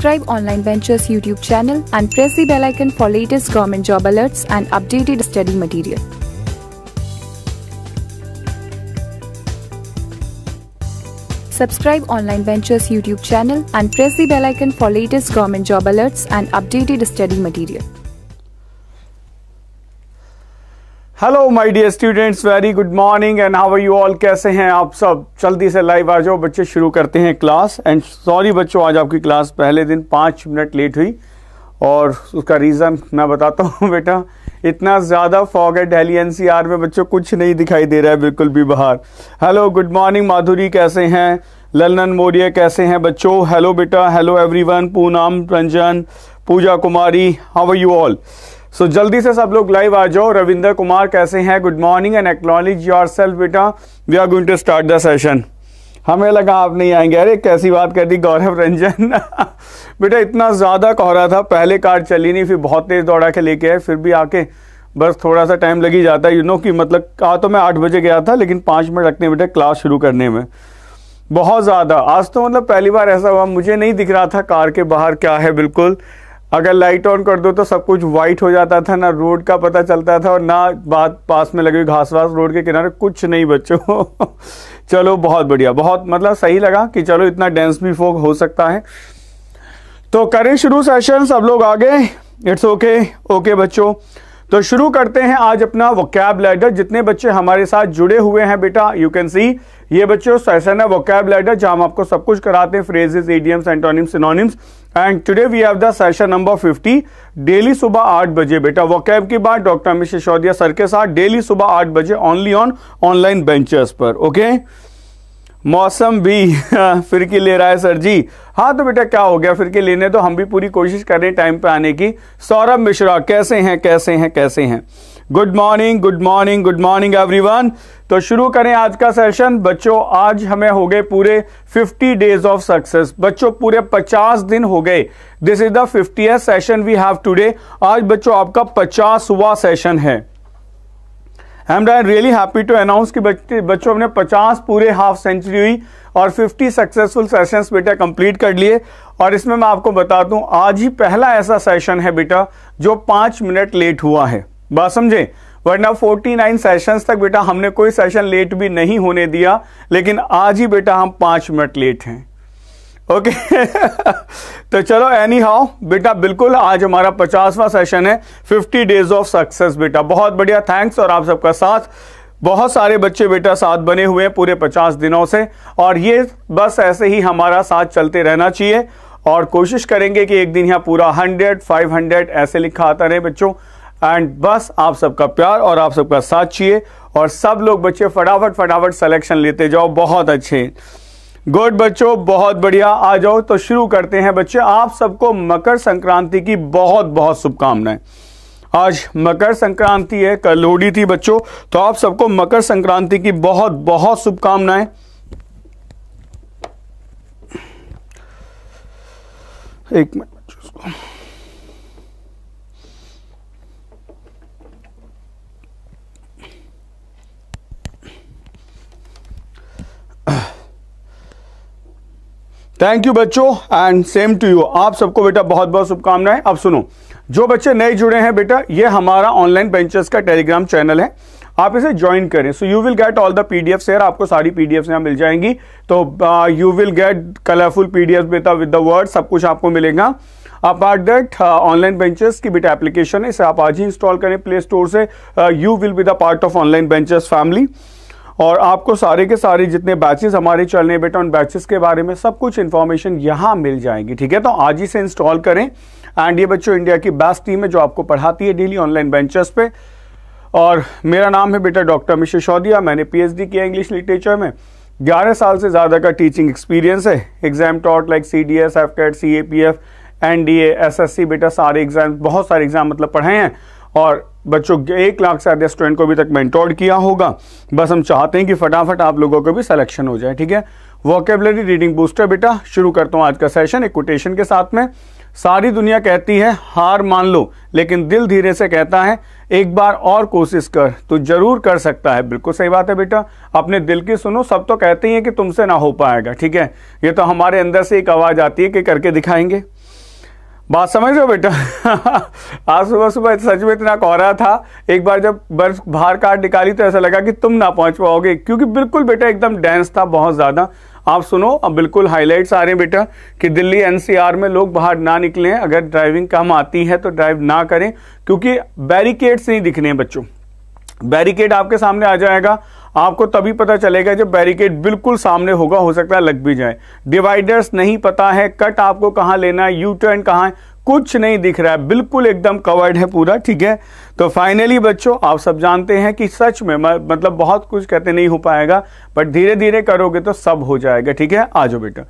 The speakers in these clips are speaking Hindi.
subscribe Online Ventures YouTube channel and press the bell icon for latest government job alerts and updated study material. Subscribe Online Ventures YouTube channel and press the bell icon for latest government job alerts and updated study material. Hello my dear students very good morning and how are you all कैसे हैं आप सब जल्दी से लाइव आ जाओ बच्चे शुरू करते हैं क्लास एंड सॉरी बच्चों आज आपकी क्लास पहले दिन पाँच मिनट लेट हुई और उसका रीज़न मैं बताता हूँ बेटा इतना ज़्यादा फॉग है डेली एनसीआर में बच्चों कुछ नहीं दिखाई दे रहा है बिल्कुल भी बाहर हेलो गुड मॉर्निंग माधुरी कैसे हैं ललनन मौर्य कैसे हैं बच्चों हेलो बेटा हेलो वन Poonam Ranjan Pooja Kumari how are you all so so, जल्दी से सब लोग लाइव आ जाओ रविंदर कुमार कैसे हैं good morning and acknowledge yourself बेटा we are going to start the session हमें लगा आप नहीं आएंगे अरे कैसी बात कर दी गौरव रंजन बेटा इतना ज़्यादा कोहरा था पहले कार चली नहीं फिर बहुत तेज़ दौड़ा के लेके आए फिर भी आके बस थोड़ा सा टाइम लग ही जाता है यू नो कि मतलब कहा तो मैं आठ बजे गया था लेकिन पाँच मिनट रखने बेटा क्लास शुरू करने में बहुत ज़्यादा आज तो मतलब पहली बार ऐसा हुआ मुझे नहीं दिख रहा था कार के बाहर क्या है बिल्कुल अगर लाइट ऑन कर दो तो सब कुछ व्हाइट हो जाता था ना रोड का पता चलता था और ना बात पास में लगी हुई घास वास रोड के किनारे कुछ नहीं बच्चों चलो बहुत बढ़िया बहुत मतलब सही लगा कि चलो इतना डेंस भी फोक हो सकता है तो करें शुरू सेशन सब लोग आगे इट्स ओके ओके बच्चों तो शुरू करते हैं आज अपना वोकैब जितने बच्चे हमारे साथ जुड़े हुए हैं बेटा यू कैन सी ये बच्चों सेशन है वोकैब लेटर जहां हम आपको सब कुछ कराते हैं phrases idioms antonyms synonyms and today we have the session number 50 daily सुबह आठ बजे बेटा वोकैब की बात डॉक्टर अमित सिसोदिया सर के साथ डेली सुबह आठ बजे ओनली ऑन ऑनलाइन बेंचर्स पर ओके मौसम भी फिर की ले रहा है सर जी हाँ तो बेटा क्या हो गया फिर के लेने तो हम भी पूरी कोशिश कर रहे हैं टाइम पे आने की सौरभ मिश्रा कैसे हैं कैसे हैं कैसे हैं good morning good morning good morning everyone तो शुरू करें आज का सेशन बच्चों आज हमें हो गए पूरे 50 डेज ऑफ सक्सेस बच्चों पूरे 50 दिन हो गए this is the fifty session we have today आज बच्चों आपका पचासवा सेशन है I really happy to announce कि बच्चों हमने 50 पूरे हाफ सेंचुरी हुई और 50 सक्सेसफुल सेशंस बेटा कंप्लीट कर लिए और इसमें मैं आपको बता दूं आज ही पहला ऐसा सेशन है बेटा जो पांच मिनट लेट हुआ है बात समझे वरना 49 सेशंस तक बेटा हमने कोई सेशन लेट भी नहीं होने दिया लेकिन आज ही बेटा हम पांच मिनट लेट हैं ओके तो चलो एनी हाउ बेटा बिल्कुल आज हमारा पचासवा सेशन है 50 डेज ऑफ सक्सेस बेटा बहुत बढ़िया थैंक्स और आप सबका साथ बहुत सारे बच्चे बेटा साथ बने हुए हैं पूरे पचास दिनों से और ये बस ऐसे ही हमारा साथ चलते रहना चाहिए और कोशिश करेंगे कि एक दिन यहाँ पूरा 100 500 ऐसे लिखा आता रहे बच्चों एंड बस आप सबका प्यार और आप सबका साथ चाहिए और सब लोग बच्चे फटाफट फटाफट सिलेक्शन लेते जाओ बहुत अच्छे गुड बच्चों बहुत बढ़िया आ जाओ तो शुरू करते हैं बच्चे आप सबको मकर संक्रांति की बहुत बहुत शुभकामनाएं आज मकर संक्रांति है कल होली थी बच्चों तो आप सबको मकर संक्रांति की बहुत बहुत शुभकामनाएं एक मिनट बच्चों थैंक यू बच्चों एंड सेम टू यू आप सबको बेटा बहुत बहुत शुभकामनाएं अब सुनो जो बच्चे नए जुड़े हैं बेटा ये हमारा ऑनलाइन बेंचेस का टेलीग्राम चैनल है आप इसे ज्वाइन करें so you will get all the PDF D आपको सारी पीडीएफ यहां मिल जाएंगी तो you will get colourful PDF बेटा विद द वर्ड सब कुछ आपको मिलेगा अपार्ट दैट ऑनलाइन बेंचेस की बेटा एप्लीकेशन है इसे आप आज ही इंस्टॉल करें प्ले स्टोर से you will be the part of online benches family और आपको सारे के सारे जितने बैचेस हमारे चल रहे हैं बेटा उन बैचेस के बारे में सब कुछ इन्फॉर्मेशन यहाँ मिल जाएगी ठीक है तो आज ही से इंस्टॉल करें एंड ये बच्चों इंडिया की बेस्ट टीम है जो आपको पढ़ाती है डेली ऑनलाइन बेंचर्स पे और मेरा नाम है बेटा डॉक्टर अमित सिसोदिया मैंने पी किया इंग्लिश लिटरेचर में ग्यारह साल से ज़्यादा का टीचिंग एक्सपीरियंस है exam taught like C D S F CAT C A P F S S C बेटा सारे एग्जाम बहुत सारे एग्जाम मतलब पढ़े हैं और बच्चों एक लाख से ज्यादा स्टूडेंट को अभी तक मैंटोर किया होगा बस हम चाहते हैं कि फटाफट आप लोगों को भी सिलेक्शन हो जाए ठीक है वॉकेबलरी रीडिंग बूस्टर बेटा शुरू करता हूँ आज का सेशन एक कोटेशन के साथ में सारी दुनिया कहती है हार मान लो लेकिन दिल धीरे से कहता है एक बार और कोशिश कर तो जरूर कर सकता है बिल्कुल सही बात है बेटा अपने दिल की सुनो सब तो कहते ही है कि तुमसे ना हो पाएगा ठीक है ये तो हमारे अंदर से एक आवाज़ आती है कि करके दिखाएंगे बात समझ रहे हो बेटा आज सुबह सुबह सच में इतना कोहरा था एक बार जब बर्फ बाहर काट निकाली तो ऐसा लगा कि तुम ना पहुंच पाओगे क्योंकि बिल्कुल बेटा एकदम डेंस था बहुत ज़्यादा आप सुनो अब बिल्कुल हाईलाइट्स आ रहे हैं बेटा कि दिल्ली एनसीआर में लोग बाहर ना निकलें अगर ड्राइविंग कम आती है तो ड्राइव ना करें क्योंकि बैरिकेड्स नहीं दिख रहे हैं बच्चों बैरिकेड आपके सामने आ जाएगा आपको तभी पता चलेगा जब बैरिकेड बिल्कुल सामने होगा हो सकता है लग भी जाए डिवाइडर्स नहीं पता है कट आपको कहाँ लेना है यू टर्न कहाँ है कुछ नहीं दिख रहा है बिल्कुल एकदम कवर्ड है पूरा ठीक है तो फाइनली बच्चों आप सब जानते हैं कि सच में मतलब बहुत कुछ कहते नहीं हो पाएगा बट धीरे धीरे करोगे तो सब हो जाएगा ठीक है आ जाओ बेटा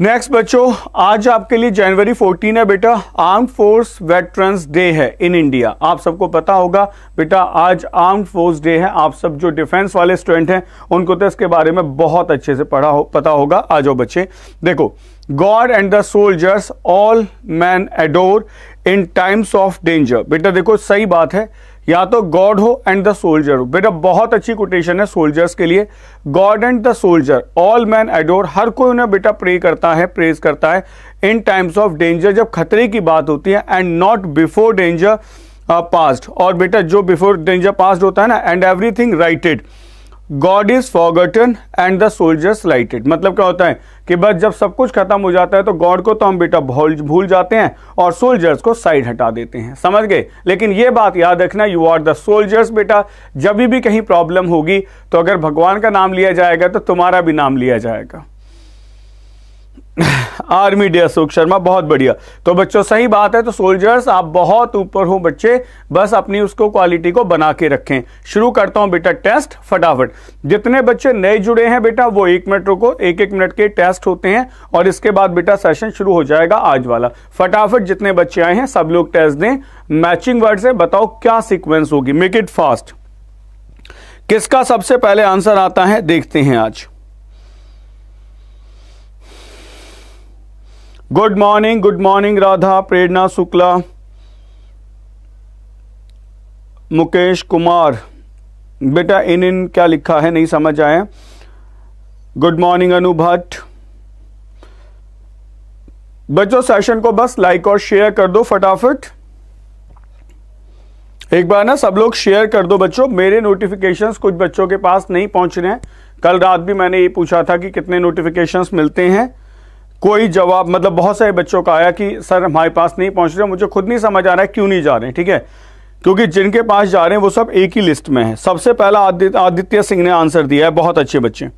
नेक्स्ट बच्चों आज आपके लिए जनवरी 14 है बेटा आर्म फोर्स वेटरन्स डे है इन इंडिया आप सबको पता होगा बेटा आज आर्म फोर्स डे है आप सब जो डिफेंस वाले स्टूडेंट हैं उनको तो इसके बारे में बहुत अच्छे से पढ़ा हो पता होगा आ जाओ बच्चे देखो god and the soldiers all man adore in times of danger बेटा देखो सही बात है या तो गॉड हो एंड द सोल्जर हो बेटा बहुत अच्छी कोटेशन है सोल्जर्स के लिए god and the soldier all man adore हर कोई उन्हें बेटा प्रे करता है प्रेज करता है इन टाइम्स ऑफ डेंजर जब खतरे की बात होती है and not before danger past और बेटा जो बिफोर डेंजर पास्ट होता है ना and everything righted god is forgotten and the soldiers lighted मतलब क्या होता है कि बस जब सब कुछ खत्म हो जाता है तो गॉड को तो हम बेटा भूल भूल जाते हैं और सोल्जर्स को साइड हटा देते हैं समझ गए लेकिन ये बात याद रखना यू आर द सोल्जर्स बेटा जब भी कहीं प्रॉब्लम होगी तो अगर भगवान का नाम लिया जाएगा तो तुम्हारा भी नाम लिया जाएगा आर्मी डे अशोक शर्मा बहुत बढ़िया तो बच्चों सही बात है तो सोल्जर्स आप बहुत ऊपर हो बच्चे बस अपनी उसको क्वालिटी को बना के रखें शुरू करता हूं बेटा टेस्ट फटाफट जितने बच्चे नए जुड़े हैं बेटा वो एक मिनट रुको एक एक मिनट के टेस्ट होते हैं और इसके बाद बेटा सेशन शुरू हो जाएगा आज वाला फटाफट जितने बच्चे आए हैं सब लोग टेस्ट दें मैचिंग वर्ड से बताओ क्या सिक्वेंस होगी मेक इट फास्ट किसका सबसे पहले आंसर आता है देखते हैं आज good morning good morning Radha Prerna Shukla Mukesh Kumar बेटा इन इन क्या लिखा है नहीं समझ आए गुड मॉर्निंग अनु भट्ट बच्चों सेशन को बस लाइक और शेयर कर दो फटाफट एक बार ना सब लोग शेयर कर दो बच्चों मेरे नोटिफिकेशंस कुछ बच्चों के पास नहीं पहुंच रहे हैं कल रात भी मैंने ये पूछा था कि कितने नोटिफिकेशंस मिलते हैं कोई जवाब मतलब बहुत सारे बच्चों का आया कि सर हमारे पास नहीं पहुंच रहे मुझे खुद नहीं समझ आ रहा है क्यों नहीं जा रहे ठीक है क्योंकि जिनके पास जा रहे हैं वो सब एक ही लिस्ट में है सबसे पहला आदित्य सिंह ने आंसर दिया है बहुत अच्छे बच्चे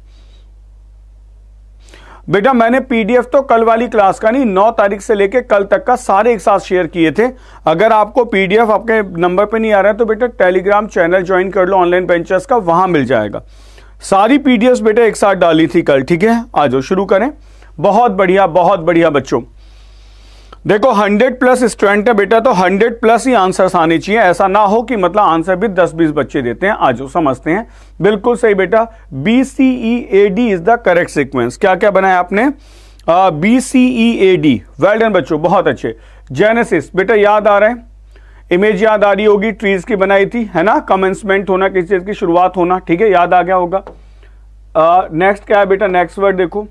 बेटा मैंने पीडीएफ तो कल वाली क्लास का नहीं नौ तारीख से लेकर कल तक का सारे एक साथ शेयर किए थे अगर आपको पीडीएफ आपके नंबर पे नहीं आ रहा है तो बेटा टेलीग्राम चैनल ज्वाइन कर लो ऑनलाइन बेंचर्स का वहां मिल जाएगा सारी पीडीएफ बेटा एक साथ डाली थी कल ठीक है आ जाओ शुरू करें बहुत बढ़िया बहुत बढ़िया बच्चों देखो 100 प्लस स्टूडेंट है बेटा तो 100 प्लस ही आंसर्स आने चाहिए ऐसा ना हो कि मतलब आंसर भी 10-20 बच्चे देते हैं आज समझते हैं बिल्कुल सही बेटा B C E A D is the correct sequence क्या क्या बनाया आपने B C E A D well done बच्चों बहुत अच्छे जेनेसिस बेटा याद आ रहे हैं इमेज याद आ रही होगी ट्रीज की बनाई थी है ना कमेंसमेंट होना किसी चीज की शुरुआत होना ठीक है याद आ गया होगा नेक्स्ट uh, क्या है बेटा नेक्स्ट वर्ड देखो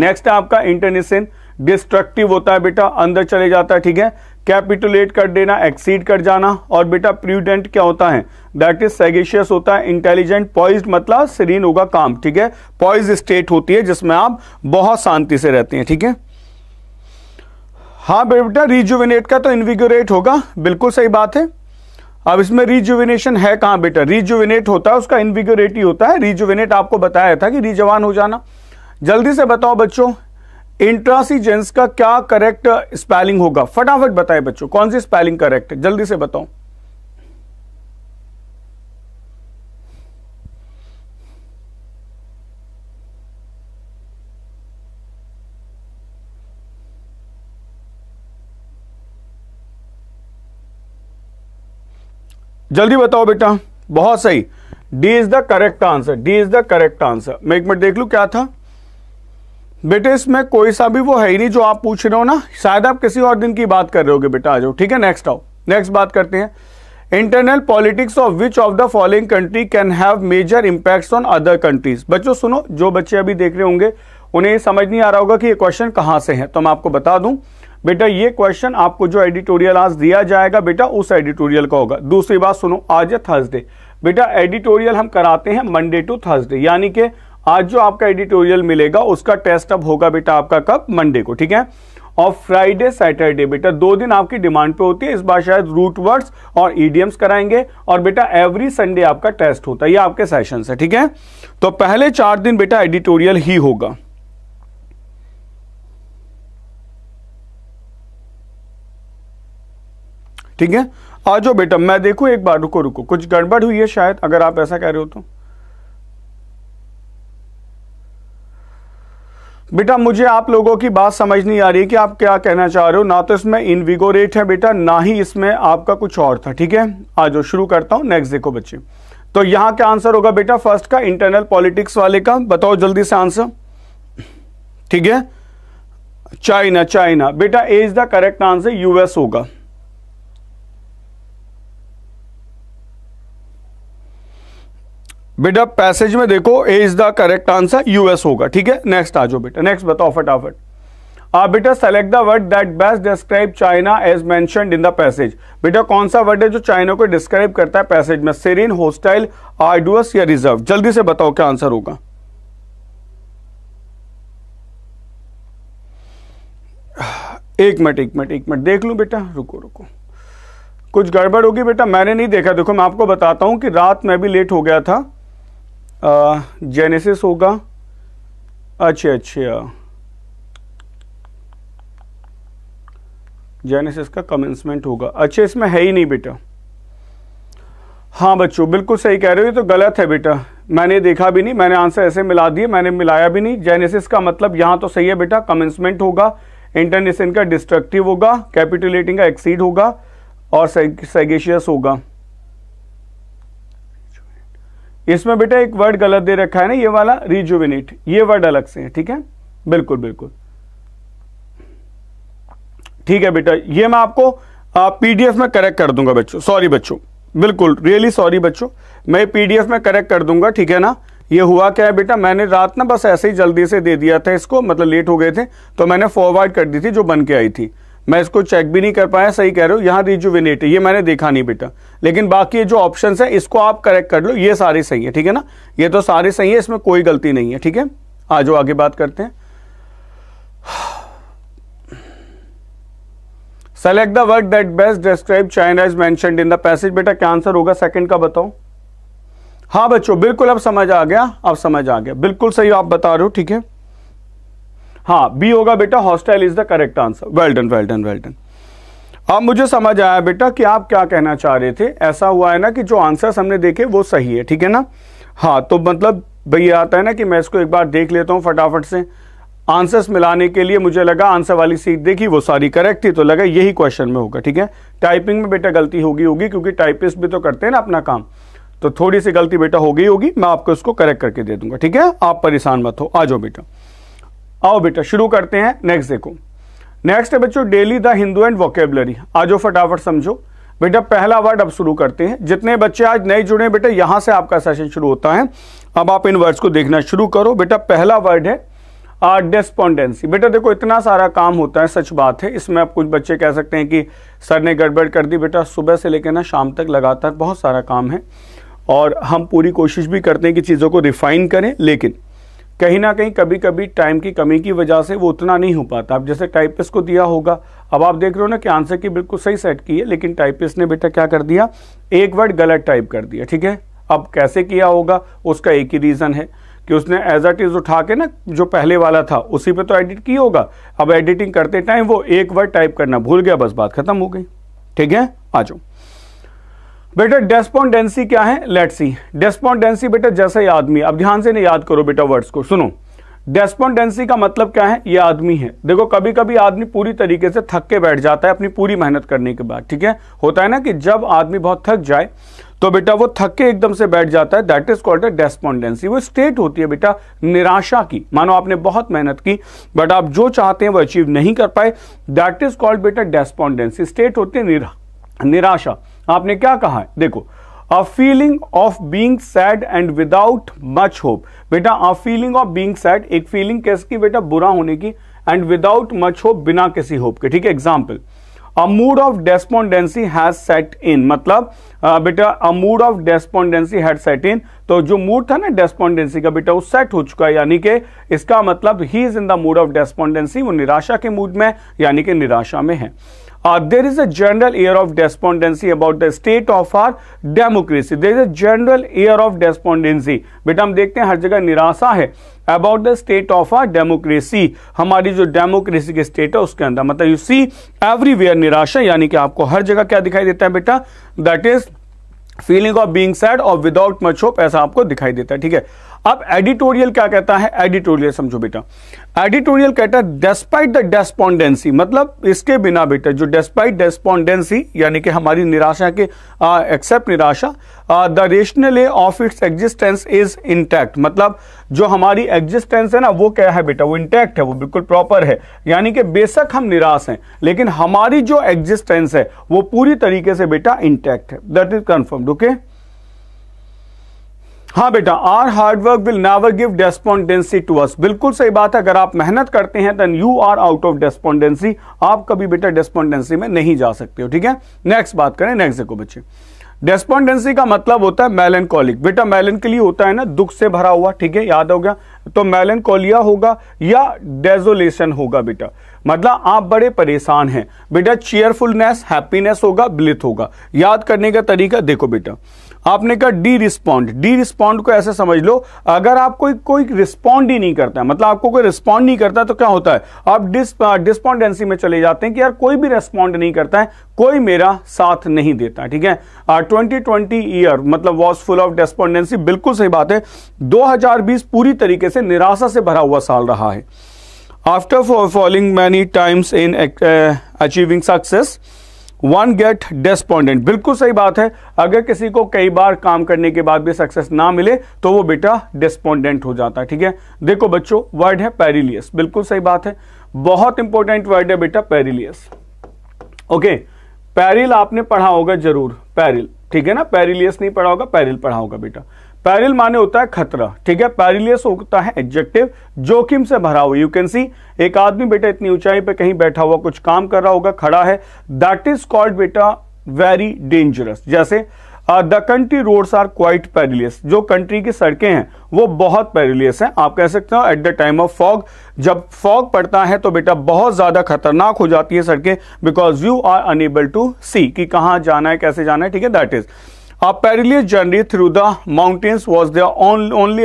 नेक्स्ट है आपका इंटरनेशन डिस्ट्रक्टिव होता है बेटा अंदर चले जाता है ठीक है कैपिटुलेट कर देना एक्सीड कर जाना और बेटा प्रूडेंट क्या होता है दैट इज सेगेशियस होता है इंटेलिजेंट पॉइज मतलब सरीन होगा काम ठीक है पॉइज स्टेट होती है जिसमें आप बहुत शांति से रहते हैं ठीक है हाँ बेटा रिजुविनेट का तो इन्विगोरेट होगा बिल्कुल सही बात है अब इसमें रिजुविनेशन है कहां बेटा रिजुविनेट होता है उसका इन्विगोरेट ही होता है रिजुविनेट आपको बताया था कि रिजवान हो जाना जल्दी से बताओ बच्चों इंट्रासीजेंस का क्या करेक्ट स्पेलिंग होगा फटाफट बताएं बच्चों कौन सी स्पेलिंग करेक्ट है जल्दी से बताओ जल्दी बताओ बेटा बहुत सही D is the correct answer D is the correct answer मैं एक मिनट देख लू क्या था बेटे इसमें कोई सा भी वो है ही नहीं जो आप पूछ रहे हो ना शायद आप किसी और दिन की बात कर रहे हो बेटा आ जाओ ठीक है नेक्स्ट आओ नेक्स्ट बात करते हैं internal politics of which of the following country can have major impact on other countries बच्चों सुनो जो बच्चे अभी देख रहे होंगे उन्हें समझ नहीं आ रहा होगा कि ये क्वेश्चन कहाँ से है तो मैं आपको बता दूं बेटा ये क्वेश्चन आपको जो एडिटोरियल आज दिया जाएगा बेटा उस एडिटोरियल का होगा दूसरी बात सुनो आज है थर्सडे बेटा एडिटोरियल हम कराते हैं मंडे टू थर्सडे यानी कि आज जो आपका एडिटोरियल मिलेगा उसका टेस्ट अब होगा बेटा आपका कब मंडे को ठीक है और फ्राइडे सैटरडे बेटा दो दिन आपकी डिमांड पे होती है इस बार शायद रूट वर्ड्स और ईडीएम्स कराएंगे और बेटा एवरी संडे आपका टेस्ट होता है ये आपके सेशन से ठीक है तो पहले चार दिन बेटा एडिटोरियल ही होगा ठीक है आ जाओ बेटा मैं देखू एक बार रुको रुको कुछ गड़बड़ हुई है शायद अगर आप ऐसा कह रहे हो तो बेटा मुझे आप लोगों की बात समझ नहीं आ रही कि आप क्या कहना चाह रहे हो ना तो इसमें इनविगोरेट है बेटा ना ही इसमें आपका कुछ और था ठीक है आ जाओ शुरू करता हूं नेक्स्ट देखो बच्चे तो यहां क्या आंसर होगा बेटा फर्स्ट का इंटरनल पॉलिटिक्स वाले का बताओ जल्दी से आंसर ठीक है चाइना चाइना बेटा A is the correct answer US होगा बेटा पैसेज में देखो A is the correct answer US होगा ठीक है नेक्स्ट आ जाओ बेटा नेक्स्ट बताओ फटाफट आप बेटा select the word that best describe China as मैं इन द पैसेज बेटा कौन सा वर्ड है जो चाइना को डिस्क्राइब करता है पैसेज में सेरिन होस्टाइल आर्डुअस या रिजर्व जल्दी से बताओ क्या आंसर होगा एक मिनट एक मिनट एक मिनट देख लू बेटा रुको रुको कुछ गड़बड़ होगी बेटा मैंने नहीं देखा देखो मैं आपको बताता हूं कि रात में भी लेट हो गया था जेनेसिस होगा अच्छा अच्छा जेनेसिस का कमेंसमेंट होगा अच्छा इसमें है ही नहीं बेटा हाँ बच्चों बिल्कुल सही कह रहे हो ये तो गलत है बेटा मैंने देखा भी नहीं मैंने आंसर ऐसे मिला दिए मैंने मिलाया भी नहीं जेनेसिस का मतलब यहां तो सही है बेटा कमेंसमेंट होगा इंटरनेशन का डिस्ट्रक्टिव होगा कैपिटुलेटिंग का एक्सीड होगा और सेगेशियस होगा इसमें बेटा एक वर्ड गलत दे रखा है ना ये वाला रिजुविनेट ये वर्ड अलग से है ठीक है बिल्कुल बिल्कुल ठीक है बेटा ये मैं आपको पीडीएफ में करेक्ट कर दूंगा बच्चों सॉरी बच्चों बिल्कुल रियली सॉरी बच्चों मैं पीडीएफ में करेक्ट कर दूंगा ठीक है ना ये हुआ क्या है बेटा मैंने रात ना बस ऐसे ही जल्दी से दे दिया था इसको मतलब लेट हो गए थे तो मैंने फॉरवर्ड कर दी थी जो बन के आई थी मैं इसको चेक भी नहीं कर पाया सही कह रहे हो यहाँ रिजुविनेट ये मैंने देखा नहीं बेटा लेकिन बाकी जो ऑप्शन है इसको आप करेक्ट कर लो ये सारे सही है ठीक है ना ये तो सारे सही है इसमें कोई गलती नहीं है ठीक है आज आगे बात करते हैं select the word that best describe China is mentioned in the passage बेटा क्या आंसर होगा सेकेंड का बताओ हाँ बच्चों बिल्कुल अब समझ आ गया अब समझ आ गया बिल्कुल सही आप बता रहे हो ठीक है हाँ बी होगा बेटा hostile is the correct answer well done well done well done अब मुझे समझ आया बेटा कि आप क्या कहना चाह रहे थे ऐसा हुआ है ना कि जो आंसर हमने देखे वो सही है ठीक है ना हाँ तो मतलब भैया आता है ना कि मैं इसको एक बार देख लेता हूँ फटाफट से आंसर्स मिलाने के लिए मुझे लगा आंसर वाली सीट देखी वो सारी करेक्ट थी तो लगा यही क्वेश्चन में होगा ठीक है टाइपिंग में बेटा गलती होगी होगी क्योंकि टाइपिस्ट भी तो करते हैं ना अपना काम तो थोड़ी सी गलती बेटा हो गई होगी मैं आपको इसको करेक्ट करके दे दूंगा ठीक है आप परेशान मत हो आ जाओ बेटा आओ बेटा शुरू करते हैं नेक्स्ट देखो नेक्स्ट है बच्चों daily the Hindu and vocabulary आज फटाफट समझो बेटा पहला वर्ड अब शुरू करते हैं जितने बच्चे आज नए जुड़े हैं बेटा यहां से आपका सेशन शुरू होता है अब आप इन वर्ड्स को देखना शुरू करो बेटा पहला वर्ड है डेस्पोंडेंसी बेटा देखो इतना सारा काम होता है सच बात है इसमें आप कुछ बच्चे कह सकते हैं कि सर ने गड़बड़ कर दी बेटा सुबह से लेकर ना शाम तक लगातार बहुत सारा काम है और हम पूरी कोशिश भी करते हैं कि चीज़ों को रिफाइन करें लेकिन कहीं ना कहीं कभी कभी टाइम की कमी की वजह से वो उतना नहीं हो पाता अब जैसे टाइपिस को दिया होगा अब आप देख रहे हो ना कि आंसर की बिल्कुल सही सेट की है लेकिन टाइपिस ने बेटा क्या कर दिया एक वर्ड गलत टाइप कर दिया ठीक है अब कैसे किया होगा उसका एक ही रीज़न है कि उसने एज एट इज़ उठा के ना जो पहले वाला था उसी पे तो एडिट किया होगा अब एडिटिंग करते टाइम वो एक वर्ड टाइप करना भूल गया बस बात खत्म हो गई ठीक है आ जाओ बेटा डेस्पोंडेंसी क्या है लेट सी डेस्पोंडेंसी बेटा जैसा ही आदमी अब ध्यान से नहीं याद करो बेटा वर्ड्स को सुनो डेस्पोंडेंसी का मतलब क्या है ये आदमी है देखो कभी कभी आदमी पूरी तरीके से थक के बैठ जाता है अपनी पूरी मेहनत करने के बाद ठीक है होता है ना कि जब आदमी बहुत थक जाए तो बेटा वो थक के एकदम से बैठ जाता है दैट इज कॉल्ड डेस्पोंडेंसी वो स्टेट होती है बेटा निराशा की मानो आपने बहुत मेहनत की बट आप जो चाहते हैं वो अचीव नहीं कर पाए दैट इज कॉल्ड बेटा डेस्पोंडेंसी स्टेट होती है निरा निराशा आपने क्या कहा देखो a feeling of being sad and without much hope बेटा a feeling of being sad एक फीलिंग की बेटा बुरा होने की एंड विदाउट मच होप बिना किसी होप के ठीक है एग्जाम्पल मतलब, a mood of despondency has set in मतलब बेटा a mood of despondency had set in तो जो मूड था ना डेस्पोंडेंसी का बेटा वो सेट हो चुका है यानी कि इसका मतलब ही is in the mood of despondency वो निराशा के मूड में यानी कि निराशा में है Uh, there is a general air of despondency about the state of our democracy. There is a general air of despondency. बेटा हम देखते हैं हर जगह निराशा है about the state of our democracy हमारी जो डेमोक्रेसी की स्टेट है उसके अंदर मतलब यू सी एवरीवेयर निराशा यानी कि आपको हर जगह क्या दिखाई देता है बेटा that is feeling of being sad और विदाउट मच होप ऐसा आपको दिखाई देता है ठीक है अब एडिटोरियल क्या कहता है एडिटोरियल समझो बेटा एडिटोरियल कहता है डेस्पाइट द डेस्पोंडेंसी मतलब इसके बिना बेटा जो डेस्पाइट डेस्पोंडेंसी यानी कि हमारी निराशा के एक्सेप्ट निराशा the rational of its existence is intact मतलब जो हमारी एग्जिस्टेंस है ना वो क्या है बेटा वो इंटैक्ट है वो बिल्कुल प्रॉपर है यानी कि बेशक हम निराश हैं लेकिन हमारी जो एग्जिस्टेंस है वो पूरी तरीके से बेटा इंटैक्ट है दैट इज कन्फर्म्ड ओके हाँ बेटा our hard work will never give despondency to us बिल्कुल सही बात है अगर आप मेहनत करते हैं then you are out of despondency आप कभी बेटा डेस्पॉन्डेंसी में नहीं जा सकते हो ठीक है नेक्स्ट बात करें नेक्स्ट देखो बच्चे डेस्पॉन्डेंसी का मतलब होता है मेलेनकॉलिक बेटा मेलन के लिए होता है ना दुख से भरा हुआ ठीक है याद हो गया तो मेलेनकॉलिया होगा या डेजोलेशन होगा बेटा मतलब आप बड़े परेशान हैं बेटा चेयरफुलनेस हैप्पीनेस होगा ब्लिथ होगा याद करने का तरीका देखो बेटा आपने कहा डी रिस्पॉन्ड डी रिस्पॉन्ड को ऐसे समझ लो अगर आप कोई कोई रिस्पॉन्ड ही नहीं करता मतलब आपको कोई रिस्पॉन्ड नहीं करता तो क्या होता है आप डिस्पॉन्डेंसी में चले जाते हैं कि यार कोई भी रिस्पॉन्ड नहीं करता है कोई मेरा साथ नहीं देता ठीक है ट्वेंटी ट्वेंटी ईयर मतलब वॉज फुल ऑफ डिस्पॉन्डेंसी बिल्कुल सही बात है दो पूरी तरीके से निराशा से भरा हुआ साल रहा है after following many times in achieving success one get disappointed बिल्कुल सही बात है अगर किसी को कई बार काम करने के बाद भी सक्सेस ना मिले तो वो बेटा डिस्पॉन्डेंट हो जाता है ठीक है देखो बच्चों वर्ड है पेरिलियस बिल्कुल सही बात है बहुत इंपॉर्टेंट वर्ड है बेटा पेरिलियस ओके पैरिल आपने पढ़ा होगा जरूर पेरिल ठीक है ना पेरिलियस नहीं पढ़ा होगा पैरिल पढ़ा होगा बेटा पैरिल माने होता है खतरा ठीक है पैरिलियस होता है एडजेक्टिव जोखिम से भरा हुआ यू कैन सी एक आदमी बेटा इतनी ऊंचाई पे कहीं बैठा हुआ कुछ काम कर रहा होगा खड़ा है दैट इज कॉल्ड बेटा वेरी डेंजरस जैसे the country roads are quite perilous जो कंट्री की सड़कें हैं वो बहुत पेरिलियस हैं आप कह सकते हो at the time of fog जब फॉग पड़ता है तो बेटा बहुत ज़्यादा खतरनाक हो जाती है सड़कें because you are unable to see कि कहाँ जाना है कैसे जाना है ठीक है दैट इज़ A हाँ, journey through the mountains mountains was their on, only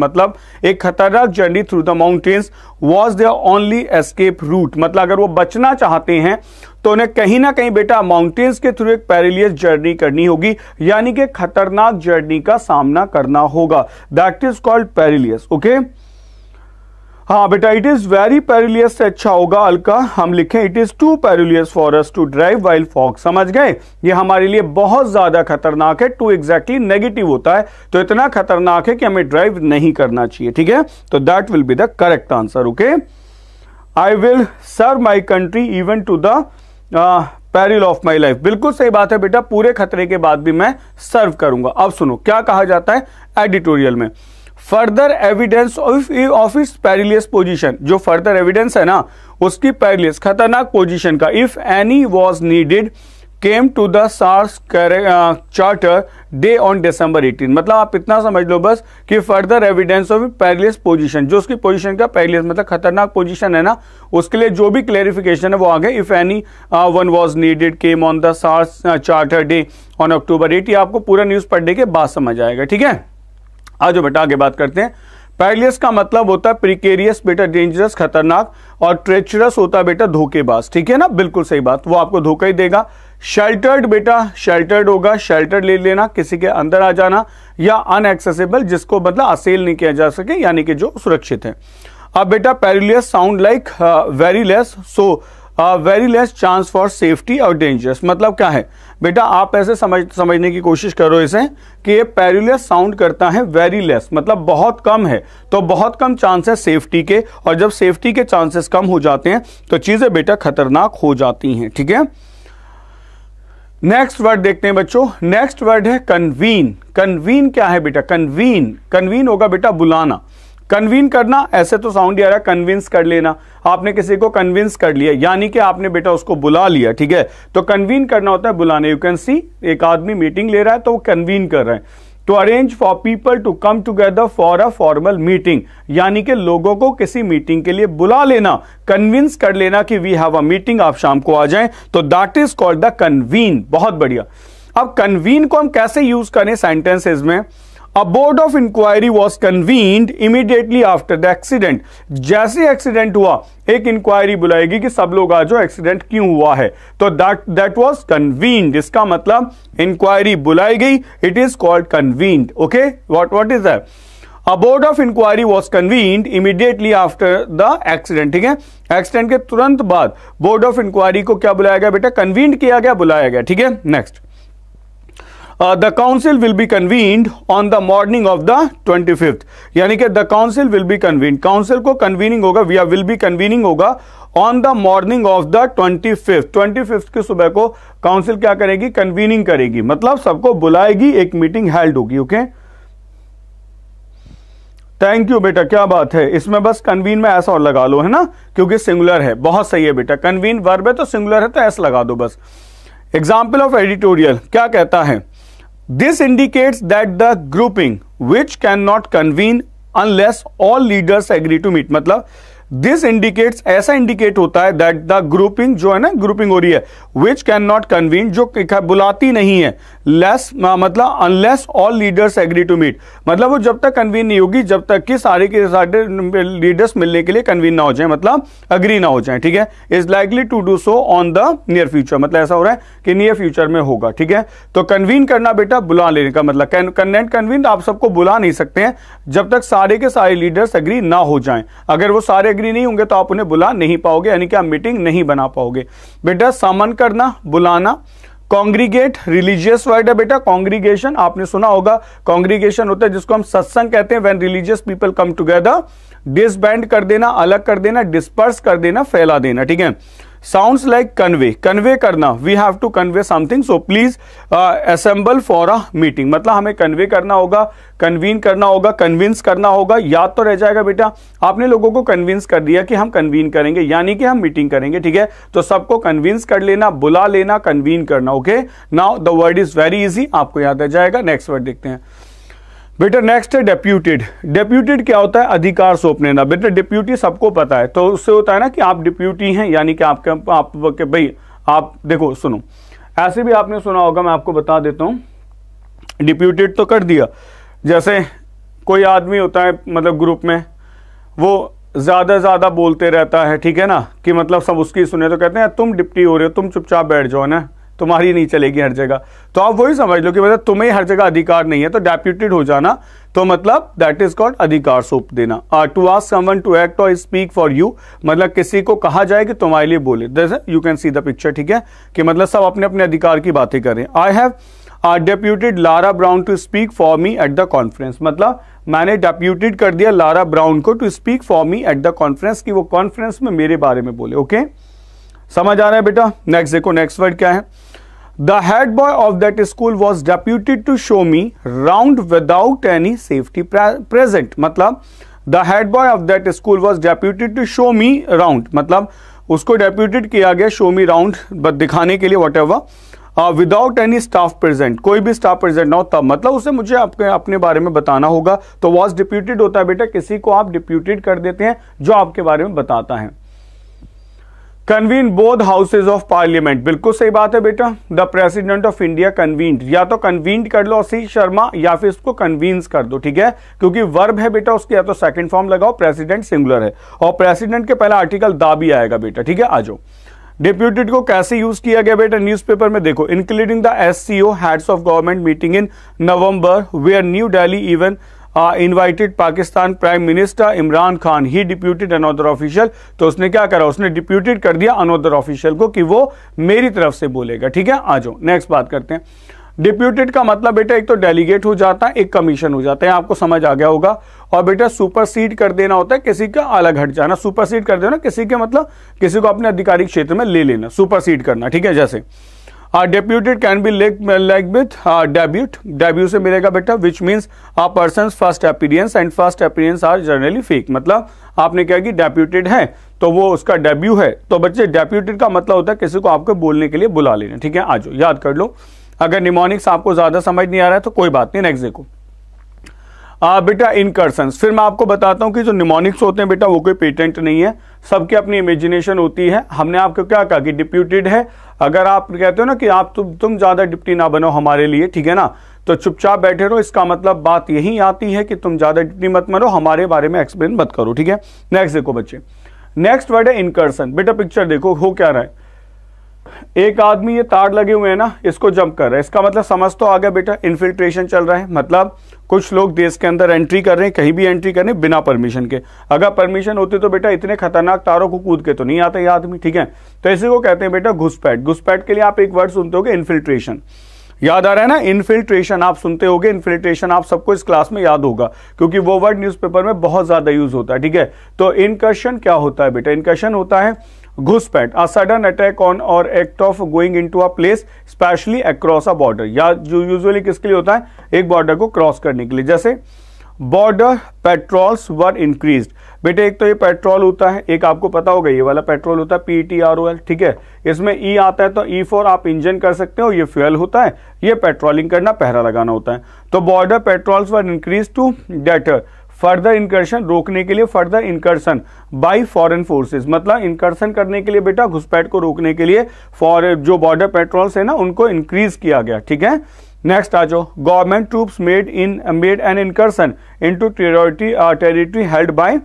मतलब एक खतरनाक journey through the mountains was the only escape route मतलब अगर वो बचना चाहते हैं तो उन्हें कहीं ना कहीं बेटा माउंटेन्स के थ्रू एक पेरिलियस जर्नी करनी होगी यानी कि खतरनाक जर्नी का सामना करना होगा that is called perilous okay हाँ बेटा इट इज वेरी पेरुलियस से अच्छा होगा अलका हम लिखें it is to पेरुलियस for us to drive while fog समझ गए ये हमारे लिए बहुत ज्यादा खतरनाक है टू एग्जैक्टली नेगेटिव होता है तो इतना खतरनाक है कि हमें ड्राइव नहीं करना चाहिए ठीक है तो that will be the correct answer okay I will serve my country even to the peril of my life बिल्कुल सही बात है बेटा पूरे खतरे के बाद भी मैं सर्व करूंगा अब सुनो क्या कहा जाता है एडिटोरियल में further evidence of its perilous position जो फर्दर एविडेंस है ना उसकी पेरिलियस खतरनाक पोजिशन का if any was needed came to SAARC's charter day on December 18 मतलब आप इतना समझ लो बस कि further evidence of perilous position जो उसकी पोजिशन का पैरलियस मतलब खतरनाक पोजिशन है ना उसके लिए जो भी क्लेरिफिकेशन है वो आगे if any one was needed came on SAARC's charter day on October 18 आपको पूरा न्यूज पढ़ने के बाद समझ आएगा ठीक है आज जो बेटा आगे बात करते हैं पैरलियस का मतलब होता है प्रिकेरियस बेटा डेंजरस खतरनाक और ट्रेचरस होता है बेटा धोखेबाज ठीक है ना बिल्कुल सही बात वो आपको धोखा ही देगा शेल्टर्ड बेटा शेल्टर्ड होगा शेल्टर ले लेना किसी के अंदर आ जाना या अनएक्सेसिबल जिसको मतलब असेल नहीं किया जा सके यानी कि जो सुरक्षित है अब बेटा perilous sound like very less so very less chance for safety और डेंजरस मतलब क्या है बेटा आप ऐसे समझ समझने की कोशिश करो इसे कि ये पेरुलेस साउंड करता है वेरी लेस मतलब बहुत कम है तो बहुत कम चांस है सेफ्टी के और जब सेफ्टी के चांसेस कम हो जाते हैं तो चीज़ें बेटा खतरनाक हो जाती हैं ठीक है नेक्स्ट वर्ड देखते हैं बच्चों नेक्स्ट वर्ड है कन्वीन कन्वीन क्या है बेटा कन्वीन कन्वीन होगा बेटा बुलाना कन्वीन करना ऐसे तो साउंड ही आ रहा है कन्विंस कर लेना आपने किसी को कन्विंस कर लिया यानी कि आपने बेटा उसको बुला लिया ठीक है तो कन्वीन करना होता है बुलाने यू कैन सी एक आदमी मीटिंग ले रहा है तो वो कन्वीन कर रहे हैं to arrange for people to come together for a formal meeting यानी कि लोगों को किसी मीटिंग के लिए बुला लेना कन्विंस कर लेना कि वी हैव अ मीटिंग आप शाम को आ जाएं तो that is called the convene बहुत बढ़िया अब कन्वीन को हम कैसे यूज करें सेंटेंसेज में a board of inquiry was convened immediately after the accident जैसे एक्सीडेंट हुआ एक इंक्वायरी बुलाएगी कि सब लोग आज एक्सीडेंट क्यों हुआ है तो दैट दैट वॉज कन्वीन्ड इसका मतलब इंक्वायरी बुलाई गई it is called convened okay what what is that a board of inquiry was convened immediately after the accident ठीक है एक्सीडेंट के तुरंत बाद बोर्ड ऑफ इंक्वायरी को क्या बुलाया गया बेटा कन्वीन्ड किया गया बुलाया गया ठीक है next the council will be convened on the morning of the twenty fifth यानी कि the council will be convene council को कन्वीनिंग होगा या विल बी कन्वीनिंग होगा on the morning of the twenty fifth twenty fifth की सुबह को काउंसिल क्या करेगी कन्वीनिंग करेगी मतलब सबको बुलाएगी एक मीटिंग हेल्ड होगी ओके थैंक यू बेटा क्या बात है इसमें बस कन्वीन में ऐसा और लगा लो है ना क्योंकि सिंगुलर है बहुत सही है बेटा कन्वीन वर्ब है तो सिंगुलर है तो ऐसा लगा दो बस एग्जाम्पल ऑफ एडिटोरियल क्या कहता है This indicates that the grouping which cannot convene unless all leaders agree to meet. मतलब दिस इंडिकेट्स ऐसा इंडिकेट होता है दैट द ग्रुपिंग जो है ना ग्रुपिंग हो रही है विच कैन नॉट कन्वीन जो बुलाती नहीं है लेस मतलब unless all leaders agree to meet मतलब वो जब तक कन्वीन नहीं होगी जब तक कि सारे के सारे लीडर्स मिलने के लिए कन्वीन ना हो जाए मतलब अग्री ना हो जाए ठीक है is likely to do so on the near future मतलब ऐसा हो रहा है कि नियर फ्यूचर में होगा ठीक है तो कन्वीन करना बेटा बुला लेने का मतलब कन्वेंट कन्वीन आप सबको बुला नहीं सकते हैं जब तक सारे के सारे लीडर्स एग्री ना हो जाए अगर वो सारे एग्री नहीं होंगे तो आप उन्हें बुला नहीं पाओगे यानी कि आप मीटिंग नहीं बना पाओगे बेटा समन करना बुलाना कॉन्ग्रीगेट रिलीजियस वर्ड है बेटा कॉन्ग्रीगेशन आपने सुना होगा कॉन्ग्रीगेशन होता है जिसको हम सत्संग कहते हैं when religious people come together disband कर देना अलग कर देना डिस्पर्स कर देना फैला देना ठीक है साउंड लाइक कन्वे कन्वे करना we have to convey something so please assemble for a meeting मतलब हमें कन्वे करना होगा कन्वीन करना होगा कन्विंस करना होगा याद तो रह जाएगा बेटा आपने लोगों को कन्विंस कर दिया कि हम कन्वीन करेंगे यानी कि हम मीटिंग करेंगे ठीक है तो सबको कन्विंस कर लेना बुला लेना कन्वीन करना okay now the word is very easy आपको याद रह जाएगा नेक्स्ट वर्ड देखते हैं बेटा नेक्स्ट है डेप्यूटेड डेप्यूटेड क्या होता है अधिकार सौंपने ना बेटा डिप्यूटी सबको पता है तो उससे होता है ना कि आप डिप्यूटी हैं यानी कि आपके के भाई आप देखो सुनो ऐसे भी आपने सुना होगा मैं आपको बता देता हूँ डिप्यूटेड तो कर दिया जैसे कोई आदमी होता है मतलब ग्रुप में वो ज़्यादा ज़्यादा बोलते रहता है ठीक है ना कि मतलब सब उसकी सुने तो कहते हैं तुम डिप्टी हो रहे हो तुम चुपचाप बैठ जाओ ना तुम्हारी नहीं चलेगी हर जगह तो आप वही समझ लो कि मतलब तुम्हें हर जगह अधिकार नहीं है तो डेप्यूटेड हो जाना तो मतलब दैट इज कॉल्ड अधिकार सौंप देना to ask someone to act or speak for you मतलब किसी को कहा जाए कि तुम्हारे लिए बोले जैसे you can see the picture ठीक है कि मतलब सब अपने अपने अधिकार की बातें करें I have deputed Lara Brown to speak for me at the conference मतलब मैंने डेप्यूटेड कर दिया लारा ब्राउन को to speak for me at the conference की वो कॉन्फ्रेंस में मेरे बारे में बोले ओके okay? समझ आ रहा है बेटा नेक्स्ट देखो नेक्स्ट वर्ड क्या है the head boy of that school was deputed to show me round without any safety present मतलब the head boy of that school was deputed to show me round मतलब उसको डेप्यूटेड किया गया शो मी राउंड दिखाने के लिए whatever without any staff present कोई भी स्टाफ प्रेजेंट ना हो तब मतलब उसे मुझे आपके अपने बारे में बताना होगा तो वॉज डिप्यूटेड होता है बेटा किसी को आप डिप्यूटेड कर देते हैं जो आपके बारे में बताता है कन्वीन बोध हाउसेज ऑफ पार्लियामेंट बिल्कुल सही बात है बेटा the president of India convene या तो कन्वीन कर लो सी शर्मा या फिर इसको कन्वीन्स कर दो ठीक है क्योंकि वर्ब है बेटा उसके या तो सेकंड फॉर्म लगाओ प्रेसिडेंट सिंगुलर है और प्रेसिडेंट के पहला आर्टिकल दा भी आएगा बेटा ठीक है आ जाओ डिप्यूटेड को कैसे यूज किया गया बेटा न्यूज़पेपर में देखो including the S C O heads of government meeting in November where new Delhi even invited Pakistan prime minister Imran Khan he deputed another another तो उसने क्या करा उसने डिप्यूटेड कर दिया अनोदर ऑफिशियल को कि वो मेरी तरफ से बोलेगा ठीक है आ जाओ नेक्स्ट बात करते हैं डिप्यूटेड का मतलब बेटा एक तो डेलीगेट हो जाता है एक कमीशन हो जाता है आपको समझ आ गया होगा और बेटा सुपरसीड कर देना होता है किसी का अलग हट जाना सुपरसीड कर देना किसी के मतलब किसी को अपने आधिकारिक क्षेत्र में ले लेना सुपरसीड करना ठीक है जैसे deputed can be like like with debut debut से मिलेगा बेटा which means person first appearance and first appearance are generally fake मतलब आपने क्या कि डेप्यूटेड है तो वो उसका डेब्यू है तो बच्चे डेप्यूटेड का मतलब होता है किसी को आपको बोलने के लिए बुला लेना ठीक है आ जाओ याद कर लो अगर निमोनिक्स आपको ज़्यादा समझ नहीं आ रहा है तो कोई बात नहीं नेक्स्ट देखो आ, बेटा इनकर्सन फिर मैं आपको बताता हूँ कि जो निमोनिक्स होते हैं बेटा वो कोई पेटेंट नहीं है सबकी अपनी इमेजिनेशन होती है हमने आपको क्या कहा कि डिप्यूटेड है अगर आप कहते हो ना कि आप तुम तुम ज़्यादा डिप्टी ना बनो हमारे लिए ठीक है ना तो चुपचाप बैठे रहो इसका मतलब बात यही आती है कि तुम ज़्यादा डिप्टी मत बनो हमारे बारे में एक्सप्लेन मत करो ठीक है नेक्स्ट देखो बच्चे नेक्स्ट वर्ड है इनकर्सन बेटा पिक्चर देखो हो क्या रहा है एक आदमी ये तार लगे हुए हैं ना इसको जंप कर रहा है इसका मतलब समझ तो आ गया बेटा इन्फिल्ट्रेशन चल रहा है मतलब कुछ लोग देश के अंदर एंट्री कर रहे हैं कहीं भी एंट्री कर रहे हैं बिना परमिशन के अगर परमिशन होती तो बेटा इतने खतरनाक तारों को कूद के तो नहीं आता ये आदमी ठीक है तो ऐसे को कहते हैं बेटा घुसपैठ घुसपैठ के लिए आप एक वर्ड सुनते हो इन्फिल्ट्रेशन याद आ रहा है ना इन्फिल्ट्रेशन आप सुनते गए इन्फिल्ट्रेशन आप सबको इस क्लास में याद होगा क्योंकि वो वर्ड न्यूज़पेपर में बहुत ज़्यादा यूज होता है ठीक है तो इनकर्शन क्या होता है बेटा इनकर्शन होता है घुसपैठ a sudden attack on or act of going into a place specially across a border या जो यूजुअली किसके लिए होता है एक बॉर्डर को क्रॉस करने के लिए जैसे बॉर्डर पेट्रोल्स वर इंक्रीज बेटे एक तो ये पेट्रोल होता है एक आपको पता होगा ये वाला पेट्रोल होता है P T R O L ठीक है इसमें ई e आता है तो ई e फोर आप इंजन कर सकते हो ये फ्यूल होता है ये पेट्रोलिंग करना पहरा लगाना होता है तो border patrols were increase to deter further incursion रोकने के लिए further incursion by foreign forces मतलब इंकर्शन करने के लिए बेटा घुसपैठ को रोकने के लिए फॉर जो बॉर्डर पेट्रोल्स है ना उनको इंक्रीज किया गया ठीक है नेक्स्ट आ जाओ government troops made in made an incursion to territory territory held by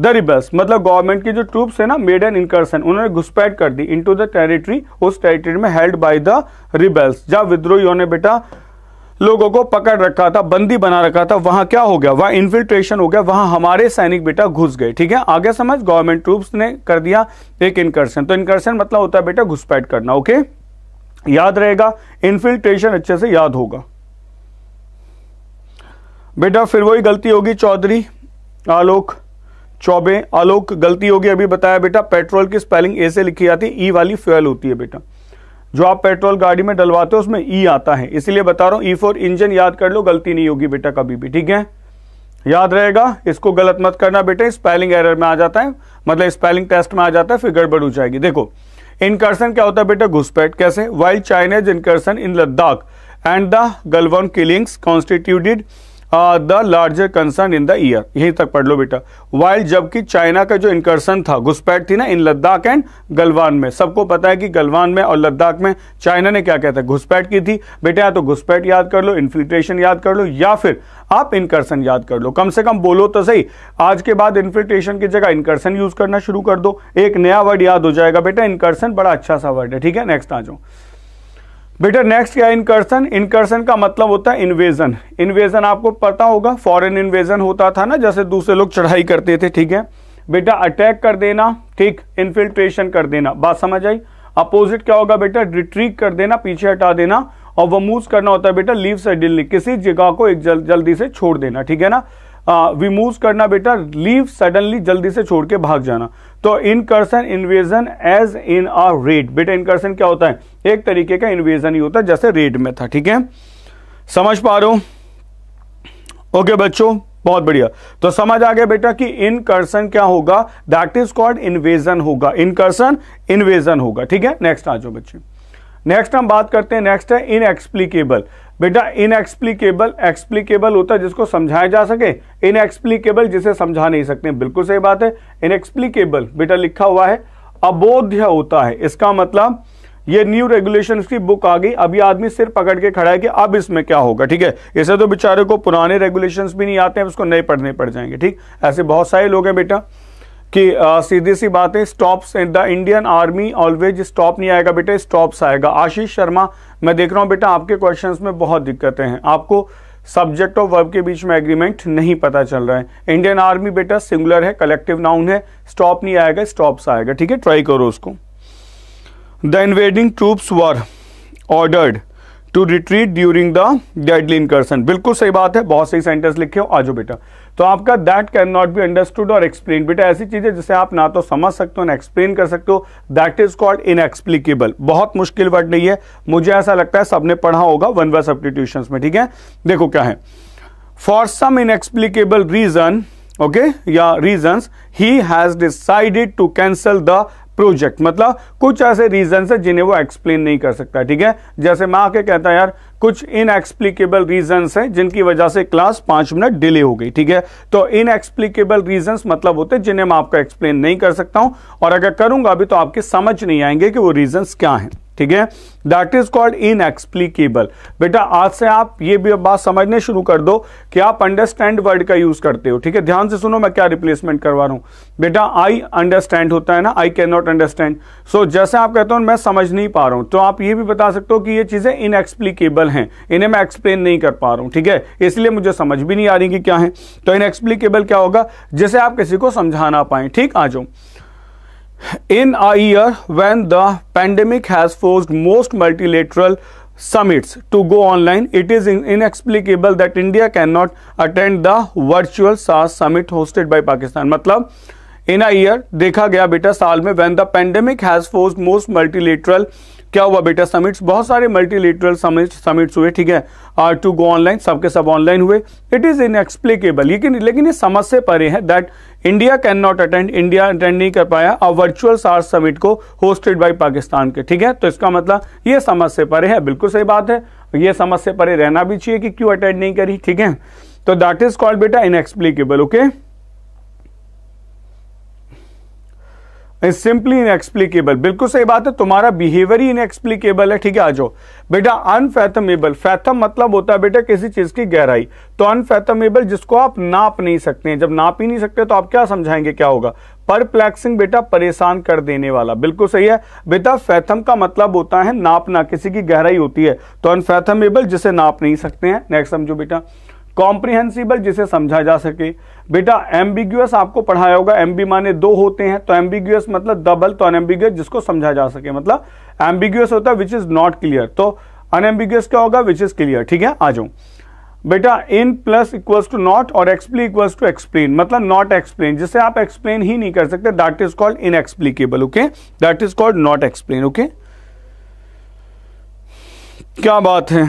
the rebels मतलब गवर्नमेंट की जो ट्रूप्स है ना मेड एन इंकर्सन उन्होंने घुसपैठ कर दी इनटू द टेरिटरी उस टेरिटरी में हेल्ड बाय द रिबल्स जब विद्रोहियों ने बेटा लोगों को पकड़ रखा था बंदी बना रखा था वहां क्या हो गया वहां इन्फिल्ट्रेशन हो गया वहां हमारे सैनिक बेटा घुस गए ठीक है आगे समझ गवर्नमेंट ट्रूप्स ने कर दिया एक इनकर्सन तो इनकर्सन मतलब होता है बेटा घुसपैठ करना ओके याद रहेगा इन्फिल्ट्रेशन अच्छे से याद होगा बेटा फिर वही गलती होगी चौधरी आलोक चौबे आलोक गलती होगी अभी बताया बेटा पेट्रोल की स्पेलिंग ए से लिखी जाती ई e वाली फ्यूल होती है बेटा जो आप पेट्रोल गाड़ी में डलवाते हो उसमें ई e आता है इसीलिए बता रहा हूं ई e इंजन याद कर लो गलती नहीं होगी बेटा कभी भी ठीक है याद रहेगा इसको गलत मत करना बेटे स्पेलिंग एरर में आ जाता है मतलब स्पेलिंग टेस्ट में आ जाता है फिर गड़बड़ हो जाएगी देखो इनकर्सन क्या होता है बेटा घुसपैठ कैसे while Chinese incursion in Ladakh and the Galwan killings constituted the larger concern in the year यहीं तक पढ़ लो बेटा वाइल्ड जबकि चाइना का जो इंकर्सन था घुसपैठ थी ना इन लद्दाख एंड गलवान में सबको पता है कि गलवान में और लद्दाख में चाइना ने क्या कहता है घुसपैठ की थी बेटा या तो घुसपैठ याद कर लो इन्फिल्ट्रेशन याद कर लो या फिर आप इनकर्सन याद कर लो कम से कम बोलो तो सही आज के बाद इन्फिल्ट्रेशन की जगह इनकर्सन यूज करना शुरू कर दो एक नया वर्ड याद हो जाएगा बेटा इनकर्सन बड़ा अच्छा सा वर्ड है ठीक है नेक्स्ट आ जाओ बेटा नेक्स्ट क्या इनकर्सन इनकर्सन का मतलब होता है इन्वेजन इन्वेजन आपको पता होगा फॉरेन इन्वेजन होता था ना जैसे दूसरे लोग चढ़ाई करते थे ठीक है बेटा अटैक कर देना ठीक इन्फिल्ट्रेशन कर देना बात समझ आई अपोजिट क्या होगा बेटा रिट्रीक कर देना पीछे हटा देना और वमूज करना होता है बेटा लीव सडनली किसी जगह को एक जल, जल्दी से छोड़ देना ठीक है ना विमूव करना बेटा लीव सडनली जल्दी से छोड़ के भाग जाना तो incursion invasion as in a raid बेटा इनकर्सन क्या होता है एक तरीके का इन्वेजन ही होता है जैसे रेड में था ठीक है समझ पा रहे हो ओके बच्चों बहुत बढ़िया तो समझ आ गया बेटा कि इनकर्सन क्या होगा दैट इज कॉल्ड इन्वेजन होगा इनकर्सन इन्वेजन होगा ठीक है नेक्स्ट आ जाओ बच्चे नेक्स्ट हम बात करते हैं नेक्स्ट है इनएक्सप्लीकेबल बेटा इनएक्सप्लीकेबल एक्सप्लीकेबल होता है जिसको समझाया जा सके इनएक्सप्लीकेबल जिसे समझा नहीं सकते बिल्कुल सही बात है इनएक्सप्लीकेबल बेटा लिखा हुआ है अबोध्य होता है इसका मतलब ये न्यू रेगुलेशन की बुक आ गई अभी आदमी सिर पकड़ के खड़ा है कि अब इसमें क्या होगा ठीक है इसे तो बेचारे को पुराने रेगुलेशन भी नहीं आते हैं उसको नए पढ़ने पड़ जाएंगे ठीक ऐसे बहुत सारे लोग हैं बेटा कि सीधी सी बात है stops the Indian army always stop नहीं आएगा बेटा स्टॉप्स आएगा आशीष शर्मा मैं देख रहा हूँ बेटा आपके क्वेश्चंस में बहुत दिक्कतें हैं आपको सब्जेक्ट और वर्ब के बीच में एग्रीमेंट नहीं पता चल रहा है इंडियन आर्मी बेटा सिंगुलर है कलेक्टिव नाउन है स्टॉप नहीं आएगा स्टॉप्स आएगा ठीक है ट्राई करो उसको the invading troops were ordered to retreat during the deadly incursion बिल्कुल सही बात है बहुत सही सेंटेंस लिखे हो आज बेटा तो आपका that cannot be understood or explain बेटा ऐसी चीजें है जिसे आप ना तो समझ सकते हो ना एक्सप्लेन कर सकते हो दैट इज कॉल्ड इनएक्सप्लीकेबल बहुत मुश्किल वर्ड नहीं है मुझे ऐसा लगता है सबने पढ़ा होगा वन वे सब्सटीट्यूशन में ठीक है देखो क्या है for some inexplicable reason okay या reason he has decided to cancel the project मतलब कुछ ऐसे रीजन है जिन्हें वो एक्सप्लेन नहीं कर सकता ठीक है जैसे मैं आके कहता है यार कुछ इनएक्सप्लीकेबल रीजन हैं जिनकी वजह से क्लास पांच मिनट डिले हो गई ठीक है तो इनएक्सप्लीकेबल रीजन मतलब होते हैं जिन्हें मैं आपको एक्सप्लेन नहीं कर सकता हूं और अगर करूंगा अभी तो आपके समझ नहीं आएंगे कि वो रीजन क्या हैं ठीक है दैट इज कॉल्ड इनएक्सप्लीकेबल बेटा आज से आप ये भी बात समझने शुरू कर दो कि आप अंडरस्टैंड वर्ड का यूज करते हो ठीक है ध्यान से सुनो मैं क्या रिप्लेसमेंट करवा रहा हूं बेटा आई अंडरस्टैंड होता है ना I cannot understand so जैसे आप कहते हो मैं समझ नहीं पा रहा हूं तो आप ये भी बता सकते हो कि ये चीज़ें इनएक्सप्लीकेबल हैं इन्हें मैं एक्सप्लेन नहीं कर पा रहा हूं ठीक है इसलिए मुझे समझ भी नहीं आ रही कि क्या है तो इनएक्सप्लीकेबल क्या होगा जिसे आप किसी को समझा ना पाए ठीक आ जाओ in a year when the pandemic has forced most multilateral summits to go online, it is inexplicable that India cannot attend the virtual SARS summit hosted by Pakistan. मतलब इन अ ईयर देखा गया बेटा साल में when the pandemic has force most multilateral क्या हुआ बेटा समिट्स बहुत सारे मल्टीलेटरल समिट्स हुए ठीक है आर टू गो ऑनलाइन सबके सब ऑनलाइन हुए इट इज इनएक्सप्लिकेबल लेकिन लेकिन ये समझ से परे है that India cannot attend India attend नहीं कर पाया और वर्चुअल सार्स समिट को होस्टेड बाय पाकिस्तान के ठीक है तो इसका मतलब ये समझ से परे है बिल्कुल सही बात है ये समझ से परे रहना भी चाहिए कि क्यों अटेंड नहीं करी ठीक है तो दैट इज कॉल्ड बेटा inexplicable okay is simply inexplicable बिल्कुल सही बात है तुम्हारा बिहेवियर ही इनएक्सप्लीकेबल है ठीक है आ जाओ बेटा अनफैथमेबल फैथम मतलब होता है बेटा किसी चीज की गहराई तो अनफैथमेबल जिसको आप नाप नहीं सकते जब नाप ही नहीं सकते तो आप क्या समझाएंगे क्या होगा परप्लेक्सिंग बेटा परेशान कर देने वाला बिल्कुल सही है बेटा फैथम का मतलब होता है नापना किसी की गहराई होती है तो अनफैथमेबल जिसे नाप नहीं सकते हैं नेक्स्ट समझो बेटा कॉम्प्रिहेंसिबल जिसे समझा जा सके बेटा एम्बिग्यूस आपको पढ़ाया होगा एमबी माने दो होते हैं तो एम्बिग्यूस मतलब डबल तो अनएम्बिग्यूस जिसको समझा जा सके मतलब एम्बिग्यूस होता है विच इज नॉट क्लियर तो अनएम्बिग्यूस क्या होगा विच इज क्लियर ठीक है आ जाओ बेटा in plus equals to not और एक्सप्ली इक्वल्स टू एक्सप्लेन मतलब नॉट एक्सप्लेन जिसे आप एक्सप्लेन ही नहीं कर सकते that is called inexplicable okay that is called not explain okay क्या बात है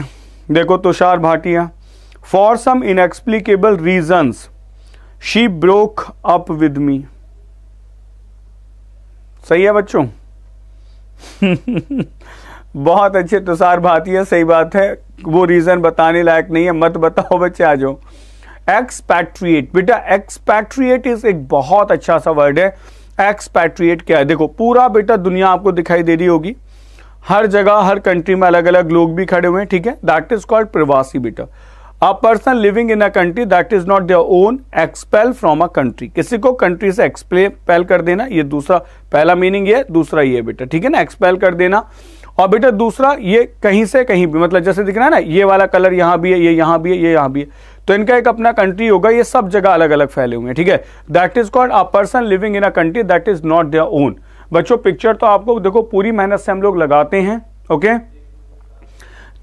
देखो Tushar Bhatia for some inexplicable reason she broke up with me सही है बच्चों बहुत अच्छे तुषार है सही बात है वो रीज़न बताने लायक नहीं है मत बताओ बच्चे आ जाओ एक्सपैट्रिएट बेटा एक्सपैट्रिएट इज एक बहुत अच्छा सा वर्ड है एक्सपैट्रिएट क्या है देखो पूरा बेटा दुनिया आपको दिखाई दे रही होगी हर जगह हर कंट्री में अलग अलग लोग भी खड़े हुए हैं ठीक है दैट इज कॉल्ड प्रवासी बेटा a person living in a country that is not their own expel from a country किसी को कंट्री से एक्सपेल कर देना ये दूसरा पहला मीनिंग ये दूसरा ये बेटा ठीक है ना एक्सपेल कर देना और बेटा दूसरा ये कहीं से कहीं भी मतलब जैसे दिख रहा है ना ये वाला कलर यहां भी है ये यहां भी है ये यहां भी है तो इनका एक अपना कंट्री होगा ये सब जगह अलग अलग फैले हुए हैं ठीक है that is called a person living in a country that is not their own बच्चों पिक्चर तो आपको देखो पूरी मेहनत से हम लोग लगाते हैं ओके okay?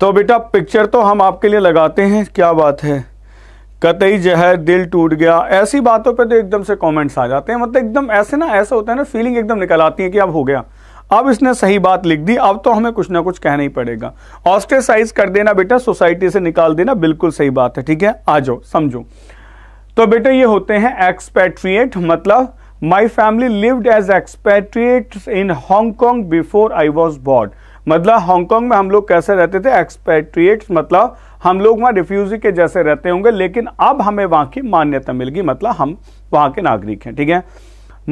तो बेटा पिक्चर तो हम आपके लिए लगाते हैं क्या बात है कतई जहर दिल टूट गया ऐसी बातों पे तो एकदम से कमेंट्स आ जाते हैं मतलब एकदम ऐसे ना ऐसा होता है ना फीलिंग एकदम निकल आती है कि अब हो गया अब इसने सही बात लिख दी अब तो हमें कुछ ना कुछ कहना ही पड़ेगा ऑस्ट्रेसाइज कर देना बेटा सोसाइटी से निकाल देना बिल्कुल सही बात है ठीक है आ जाओ समझो तो बेटा ये होते हैं एक्सपेट्रिएट मतलब my family lived as expatriate in Hong Kong before I was born मतलब हांगकांग में हम लोग कैसे रहते थे एक्सपेट्रिएट्स मतलब हम लोग वहाँ रिफ्यूजी के जैसे रहते होंगे लेकिन अब हमें वहाँ की मान्यता मिल गई मतलब हम वहाँ के नागरिक हैं ठीक है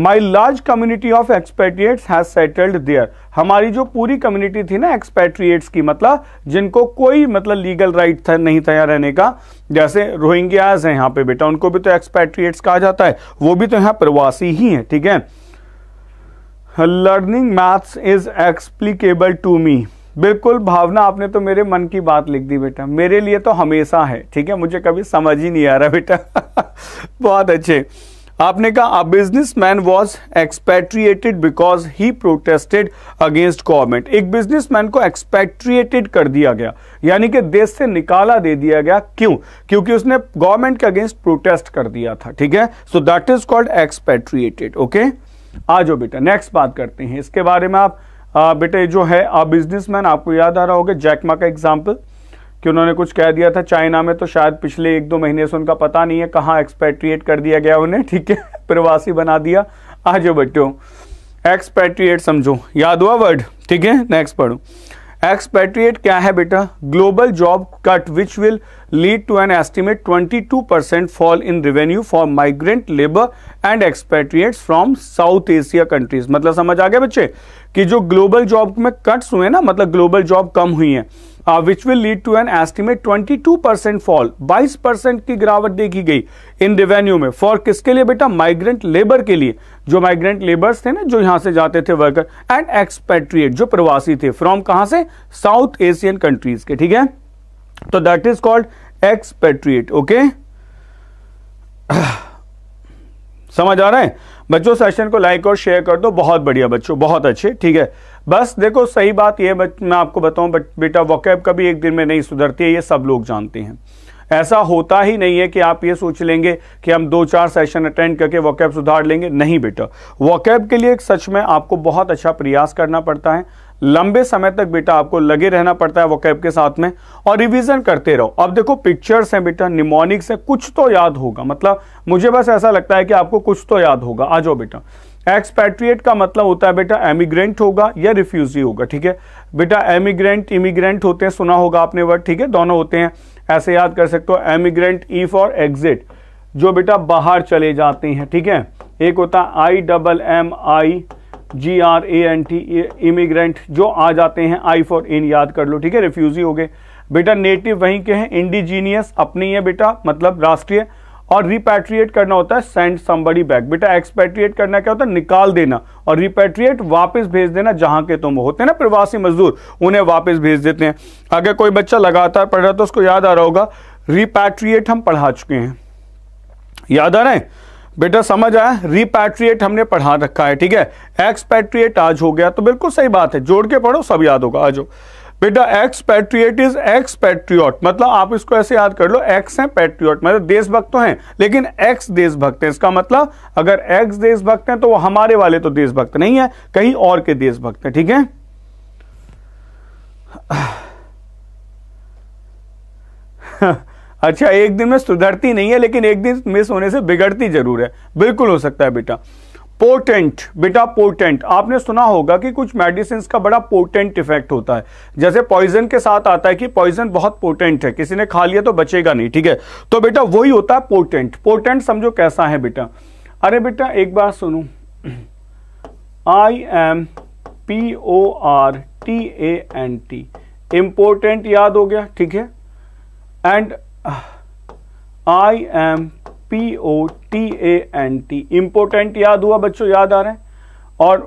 my large community of expatriates has settled there हमारी जो पूरी कम्युनिटी थी ना एक्सपेट्रिएट्स की मतलब जिनको कोई मतलब लीगल राइट था नहीं था यहाँ रहने का जैसे रोहिंग्याज हैं यहाँ पे बेटा उनको भी तो एक्सपेट्रिएट्स कहा जाता है वो भी तो यहाँ प्रवासी ही हैं ठीक है थीके? Learning maths is explicable to me बिल्कुल भावना आपने तो मेरे मन की बात लिख दी बेटा मेरे लिए तो हमेशा है ठीक है मुझे कभी समझ ही नहीं आ रहा बेटा बहुत अच्छे आपने कहा a business man was expatriated because he protested against government एक बिजनेस मैन को एक्सपैट्रिएटेड कर दिया गया यानी कि देश से निकाला दे दिया गया क्यों क्योंकि उसने गवर्नमेंट के अगेंस्ट प्रोटेस्ट कर दिया था ठीक है so that is called expatriated okay आ जाओ बेटा नेक्स्ट बात करते हैं इसके बारे में आप बेटे जो है आप बिजनेसमैन आपको याद आ रहा होगा जैकमा का एग्जाम्पल कि उन्होंने कुछ कह दिया था चाइना में तो शायद पिछले एक दो महीने से उनका पता नहीं है कहाँ एक्सपेट्रिएट कर दिया गया उन्हें ठीक है प्रवासी बना दिया आ जाओ एक्सपैट्रिएट एक्सपेट्रिएट समझो याद हुआ वर्ड ठीक है नेक्स्ट पढ़ो एक्सपेट्रिएट क्या है बेटा global job cut which will lead to an estimate 22 percent fall in revenue for migrant labour and expatriate from South Asia countries मतलब समझ आ गया बच्चे कि जो ग्लोबल जॉब में कट्स हुए ना मतलब ग्लोबल जॉब कम हुई है which will lead to an estimate 22 percent fall 22 percent की गिरावट देखी गई इन रेवेन्यू में फॉर किसके लिए बेटा माइग्रेंट लेबर के लिए जो माइग्रेंट लेबर्स थे ना जो यहां से जाते थे वर्कर एंड एक्सपेट्रिएट जो प्रवासी थे फ्रॉम कहां से साउथ एशियन कंट्रीज के ठीक है तो that is called expatriate okay समझ आ रहा है बच्चों सेशन को लाइक और शेयर कर दो बहुत बढ़िया बच्चों बहुत अच्छे ठीक है बस देखो सही बात यह मैं आपको बताऊं बट बेटा वॉकैब कभी एक दिन में नहीं सुधरती है ये सब लोग जानते हैं ऐसा होता ही नहीं है कि आप ये सोच लेंगे कि हम दो चार सेशन अटेंड करके वॉकैब सुधार लेंगे नहीं बेटा वॉकैब के लिए सच में आपको बहुत अच्छा प्रयास करना पड़ता है लंबे समय तक बेटा आपको लगे रहना पड़ता है वॉकैब के साथ में और रिवीजन करते रहो अब देखो पिक्चर्स हैं बेटा निमोनिक्स हैं कुछ तो याद होगा मतलब मुझे बस ऐसा लगता है कि आपको कुछ तो याद होगा आ जाओ बेटा एक्सपैट्रिएट का मतलब होता है बेटा एमिग्रेंट होगा या रिफ्यूजी होगा ठीक है बेटा एमिग्रेंट इमिग्रेंट होते हैं सुना होगा आपने वर्ड ठीक है दोनों होते हैं ऐसे याद कर सकते हो एमिग्रेंट ई फॉर एग्जिट जो बेटा बाहर चले जाते हैं ठीक है एक होता है I double M I G R A N T immigrant जो आ जाते हैं आई फॉर इन याद कर लो ठीक है रिफ्यूजी हो गए बेटा नेटिव वहीं के हैं इंडिजीनियस अपनी है बेटा मतलब राष्ट्रीय और रिपेट्रिएट करना होता है सेंड समबडी बैक बेटा एक्सपेट्रिएट करना क्या होता है निकाल देना और रिपेट्रिएट वापस भेज देना जहां के तुम होते हैं ना प्रवासी मजदूर उन्हें वापस भेज देते हैं अगर कोई बच्चा लगातार पढ़ रहा तो उसको याद आ रहा होगा रिपेट्रिएट हम पढ़ा चुके हैं याद आ रहे हैं बेटा समझ आया रिपेट्रिएट हमने पढ़ा रखा है ठीक है एक्सपैट्रिएट आज हो गया तो बिल्कुल सही बात है जोड़ के पढ़ो सब याद होगा आज हो। बेटा ex patriot is ex patriot मतलब आप इसको ऐसे याद कर लो एक्स है पैट्रियट मतलब देशभक्त तो हैं लेकिन एक्स देशभक्त हैं इसका मतलब अगर एक्स देशभक्त हैं तो वो हमारे वाले तो देशभक्त नहीं है कहीं और के देशभक्त हैं ठीक है अच्छा एक दिन में सुधरती नहीं है लेकिन एक दिन मिस होने से बिगड़ती जरूर है बिल्कुल हो सकता है बेटा पोर्टेंट बेटा पोर्टेंट आपने सुना होगा कि कुछ मेडिसिन का बड़ा पोर्टेंट इफेक्ट होता है जैसे पॉइजन के साथ आता है कि पॉइजन बहुत पोर्टेंट है किसी ने खा लिया तो बचेगा नहीं ठीक है तो बेटा वही होता है पोर्टेंट पोर्टेंट समझो कैसा है बेटा अरे बेटा एक बार सुनो I M P O R T A N T important याद हो गया ठीक है and I M P O T A N T important याद हुआ बच्चों याद आ रहे हैं और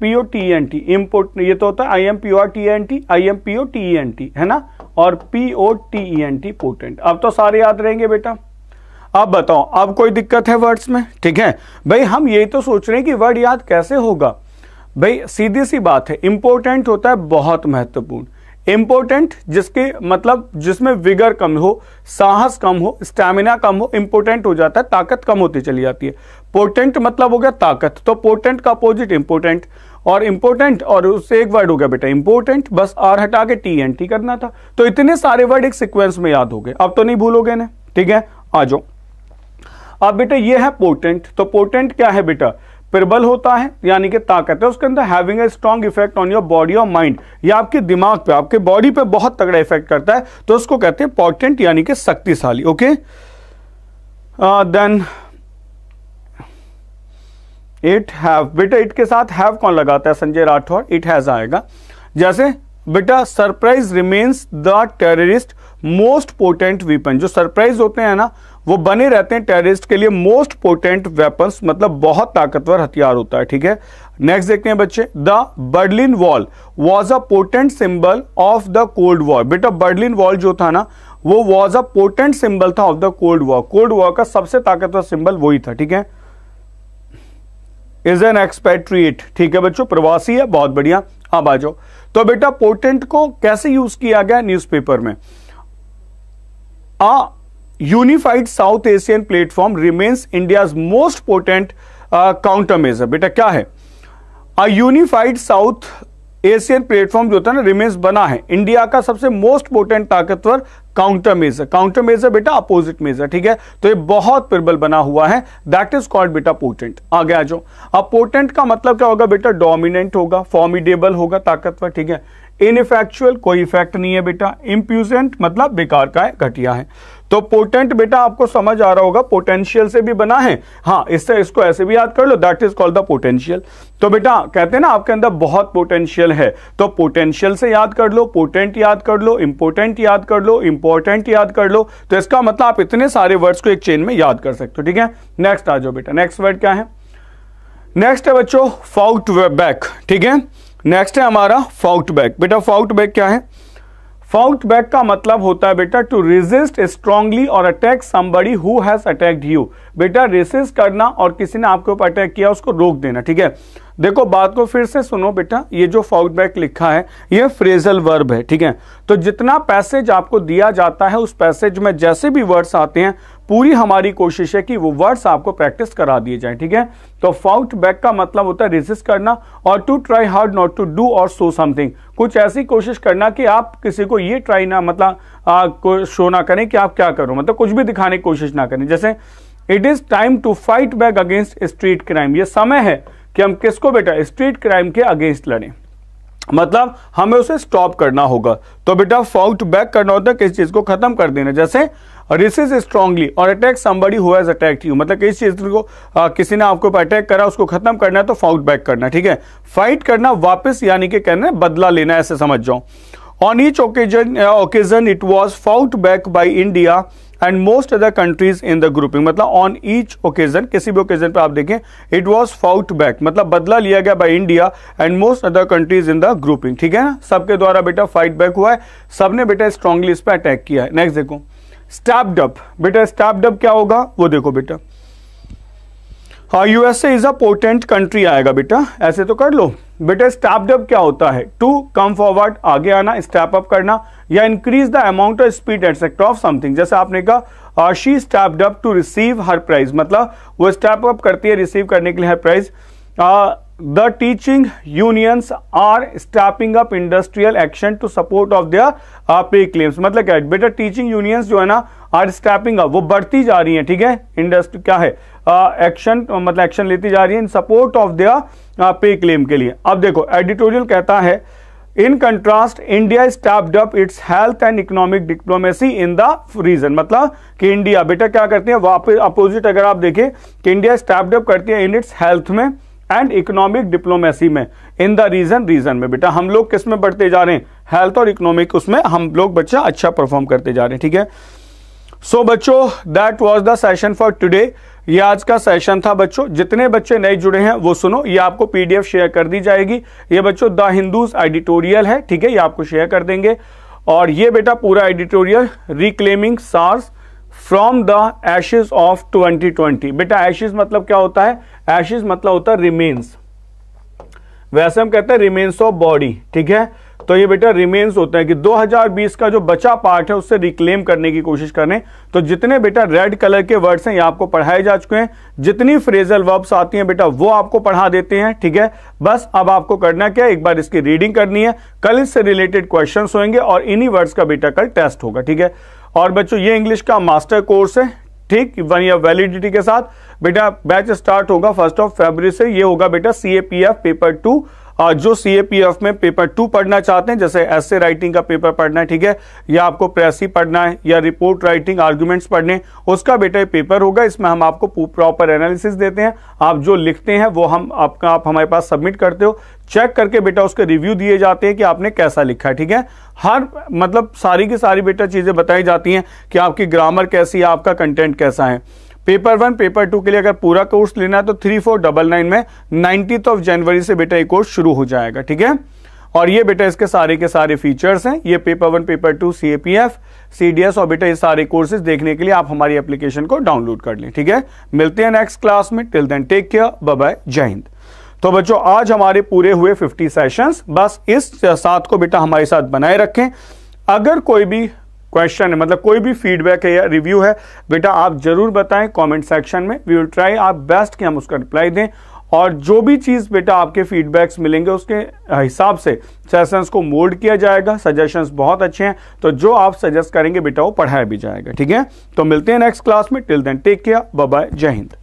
P O T N T import ये तो होता है I M P O T N T I M P O T N T है ना और P O T E N T potent अब तो सारे याद रहेंगे बेटा अब बताओ अब कोई दिक्कत है वर्ड्स में ठीक है भाई हम यही तो सोच रहे हैं कि वर्ड याद कैसे होगा भाई सीधी सी बात है इंपॉर्टेंट होता है बहुत महत्वपूर्ण इंपोर्टेंट जिसके मतलब जिसमें विगर कम हो साहस कम हो स्टैमिना कम हो इंपोर्टेंट हो जाता है ताकत कम होती चली जाती है पोर्टेंट मतलब हो गया ताकत तो पोर्टेंट का अपोजिट इंपोर्टेंट और इंपोर्टेंट और उससे एक वर्ड हो गया बेटा इंपोर्टेंट बस आर हटा के टी एन टी करना था तो इतने सारे वर्ड एक सिक्वेंस में याद हो गए अब तो नहीं भूलोगे ना ठीक है आ जाओ अब बेटा ये है पोर्टेंट तो पोर्टेंट क्या है बेटा प्रबल होता है यानी कि ताकत है उसके अंदर having a strong effect on your body और माइंड या आपके दिमाग पे आपके बॉडी पे बहुत तगड़ा इफेक्ट करता है तो उसको कहते हैं पॉटेंट यानी कि शक्तिशाली ओके देन इट हैव बेटा इट के साथ हैव कौन लगाता है संजय राठौर इट हैज आएगा जैसे बेटा surprise remains the terrorist most potent weapon जो सरप्राइज होते हैं ना वो बने रहते हैं टेररिस्ट के लिए मोस्ट पोटेंट वेपन्स मतलब बहुत ताकतवर हथियार होता है ठीक है नेक्स्ट देखते हैं बच्चे the Berlin wall was a potent symbol of the cold war बेटा बर्लिन वॉल जो था ना वो वॉज अ पोटेंट सिंबल था of the cold war cold war का सबसे ताकतवर सिंबल वही था ठीक है इज एन एक्सपेट्रिएट ठीक है बच्चों प्रवासी है बहुत बढ़िया अब आ जाओ तो बेटा पोटेंट को कैसे यूज किया गया न्यूज में a unified South Asian platform remains India most important counter measure बेटा क्या है a unified South Asian platform जो होता है ना रिमेन्स बना है इंडिया का सबसे मोस्ट इंपोर्टेंट ताकतवर काउंटर मेजर काउंटर मेजर बेटा अपोजिट मेजर ठीक है तो ये बहुत प्रबल बना हुआ है दैट इज कॉल्ड बेटा पोर्टेंट आगे आ जाओ अब पोर्टेंट का मतलब क्या होगा बेटा डोमिनेंट होगा फॉर्मिडेबल होगा ताकतवर ठीक है इनफेक्चुअल कोई इफेक्ट नहीं है बेटा इम्प्यूजेंट मतलब बेकार का है घटिया है तो पोटेंट बेटा आपको समझ आ रहा होगा पोटेंशियल से भी बना है हाँ इससे इसको ऐसे भी याद कर लो that is called the potential तो बेटा कहते हैं ना आपके अंदर बहुत पोटेंशियल है तो पोटेंशियल से याद कर लो पोटेंट याद कर लो इंपोर्टेंट याद कर लो इंपॉर्टेंट याद कर लो तो इसका मतलब आप इतने सारे वर्ड्स को एक चेन में याद कर सकते हो ठीक है नेक्स्ट आ जाओ बेटा नेक्स्ट वर्ड क्या है नेक्स्ट है बच्चों फाउट बैक ठीक है नेक्स्ट है हमारा फाउट बैक बेटा फाउट बैक क्या है फाउट बैक का मतलब होता है बेटा टू रिजिस्ट स्ट्रांगली और attack somebody who has attacked you बेटा रेसिस्ट करना और किसी ने आपके ऊपर अटैक किया उसको रोक देना ठीक है देखो बात को फिर से सुनो बेटा ये जो फाउट बैक लिखा है ये फ्रेजल वर्ब है ठीक है तो जितना पैसेज आपको दिया जाता है उस पैसेज में जैसे भी वर्ड्स आते हैं पूरी हमारी कोशिश है कि वो वर्ड्स आपको प्रैक्टिस करा दिए जाए ठीक है तो फाउट बैक का मतलब होता है रिजिस्ट करना और to try hard not to do और सो समथिंग कुछ ऐसी कोशिश करना कि आप किसी को ये ट्राई ना मतलब शो ना करें कि आप क्या करो मतलब कुछ भी दिखाने की कोशिश ना करें जैसे it is time to fight back against street crime ये समय है कि हम किसको बेटा स्ट्रीट क्राइम के अगेंस्ट लड़ें मतलब हमें उसे स्टॉप करना होगा तो बेटा फॉग टू बैक करना होता है किस चीज को खत्म कर देना जैसे रिसिस स्ट्रॉन्गली और attack somebody who attack you मतलब किस चीज को आ, किसी ने आपको अटैक करा उसको खत्म करना है तो फाउट बैक करना ठीक है फाइट करना वापस यानी कि कहना है बदला लेना ऐसे समझ जाओ on each occasion occasion it was fought back by India and most other countries in the grouping मतलब ऑन ईच ओकेजन किसी भी ओकेजन पर आप देखें इट वॉज फाउट बैक मतलब बदला लिया गया by India and most other countries in the grouping ठीक है ना सबके द्वारा बेटा फाइट बैक हुआ है सबने बेटा स्ट्रांगली इस पर अटैक किया है नेक्स्ट देखो स्टैपडअप बेटा स्टैपडअप क्या होगा वो देखो बेटा हाँ USA is a portent country आएगा बेटा ऐसे तो कर लो बेटा स्टेप डब क्या होता है टू कम फॉरवर्ड आगे आना स्टेप अप करना या increase the amount of speed at sector of something जैसे आपने कहा she step up to receive her prize मतलब वो स्टेप अप करती है रिसीव करने के लिए her prize the teaching unions are stepping up industrial action to support of their pay claims मतलब क्या बेटा टीचिंग यूनियंस जो है ना आर स्टैपिंग अप वो बढ़ती जा रही है ठीक है इंडस्ट्री क्या है एक्शन मतलब एक्शन लेती जा रही है इन सपोर्ट ऑफ दिया पे क्लेम के लिए अब देखो एडिटोरियल कहता है in contrast India stepped up its health and economic diplomacy in the region मतलब कि इंडिया बेटा क्या करती है वापस अपोजिट अगर आप देखें कि इंडिया स्टैप्ड अप करती है इन इट्स हेल्थ में एंड इकोनॉमिक डिप्लोमेसी में इन द रीजन रीजन में बेटा हम लोग किस में बढ़ते जा रहे हैं हेल्थ और इकोनॉमिक उसमें हम लोग बच्चा अच्छा परफॉर्म करते जा रहे हैं ठीक है सो बच्चो बच्चों that was the session for today ये आज का सेशन था बच्चों जितने बच्चे नए जुड़े हैं वो सुनो ये आपको पीडीएफ शेयर कर दी जाएगी ये बच्चों द हिंदूज एडिटोरियल है ठीक है ये आपको शेयर कर देंगे और ये बेटा पूरा editorial reclaiming SAARC from the ashes of 2020 बेटा एशेज मतलब क्या होता है एशेज मतलब होता है रिमेन्स वैसे हम कहते हैं रिमेन्स ऑफ बॉडी ठीक है तो ये बेटा रिमेन्स होता है कि 2020 का जो बचा पार्ट है उससे रिक्लेम करने की कोशिश करें तो जितने बेटा रेड कलर के वर्ड्स हैं ये आपको पढ़ाए जा चुके हैं जितनी फ्रेजल वर्ब्स आती हैं बेटा वो आपको पढ़ा देते हैं ठीक है बस अब आपको करना क्या है एक बार इसकी रीडिंग करनी है कल इससे रिलेटेड क्वेश्चन होंगे और इन्हीं वर्ड्स का बेटा कल टेस्ट होगा ठीक है और बच्चों ये इंग्लिश का मास्टर कोर्स है ठीक वन ईयर वैलिडिटी के साथ बेटा बैच स्टार्ट होगा फर्स्ट ऑफ फेबर से ये होगा बेटा सी पेपर टू जो सीएपीएफ में पेपर टू पढ़ना चाहते हैं जैसे एसे राइटिंग का पेपर पढ़ना है ठीक है या आपको प्रेसी पढ़ना है या रिपोर्ट राइटिंग आर्ग्यूमेंट्स पढ़ने उसका बेटा पेपर होगा इसमें हम आपको प्रॉपर एनालिसिस देते हैं आप जो लिखते हैं वो हम आपका आप हमारे पास सबमिट करते हो चेक करके बेटा उसके रिव्यू दिए जाते हैं कि आपने कैसा लिखा है ठीक है हर मतलब सारी की सारी बेटा चीज़ें बताई जाती हैं कि आपकी ग्रामर कैसी है आपका कंटेंट कैसा है पेपर वन पेपर टू के लिए अगर पूरा कोर्स लेना है तो थ्री फोर डबल नाइन में नाइनटीथ ऑफ जनवरी से बेटा ये कोर्स शुरू हो जाएगा ठीक है और ये बेटा इसके सारे के सारे फीचर्स हैं ये paper one paper two C A P F C D S और बेटा ये सारे कोर्सेज देखने के लिए आप हमारी एप्लीकेशन को डाउनलोड कर लें ठीक है मिलते हैं नेक्स्ट क्लास में till then take care bye Jai Hind तो बच्चों आज हमारे पूरे हुए 50 सेशंस बस इस साथ को बेटा हमारे साथ बनाए रखें अगर कोई भी क्वेश्चन है मतलब कोई भी फीडबैक है या रिव्यू है बेटा आप जरूर बताएं कमेंट सेक्शन में वी विल ट्राई आप बेस्ट कि हम उसका रिप्लाई दें और जो भी चीज़ बेटा आपके फीडबैक्स मिलेंगे उसके हिसाब से सेशंस को मोल्ड किया जाएगा सजेशंस बहुत अच्छे हैं तो जो आप सजेस्ट करेंगे बेटा वो पढ़ाया भी जाएगा ठीक है तो मिलते हैं नेक्स्ट क्लास में till then take care bye Jai Hind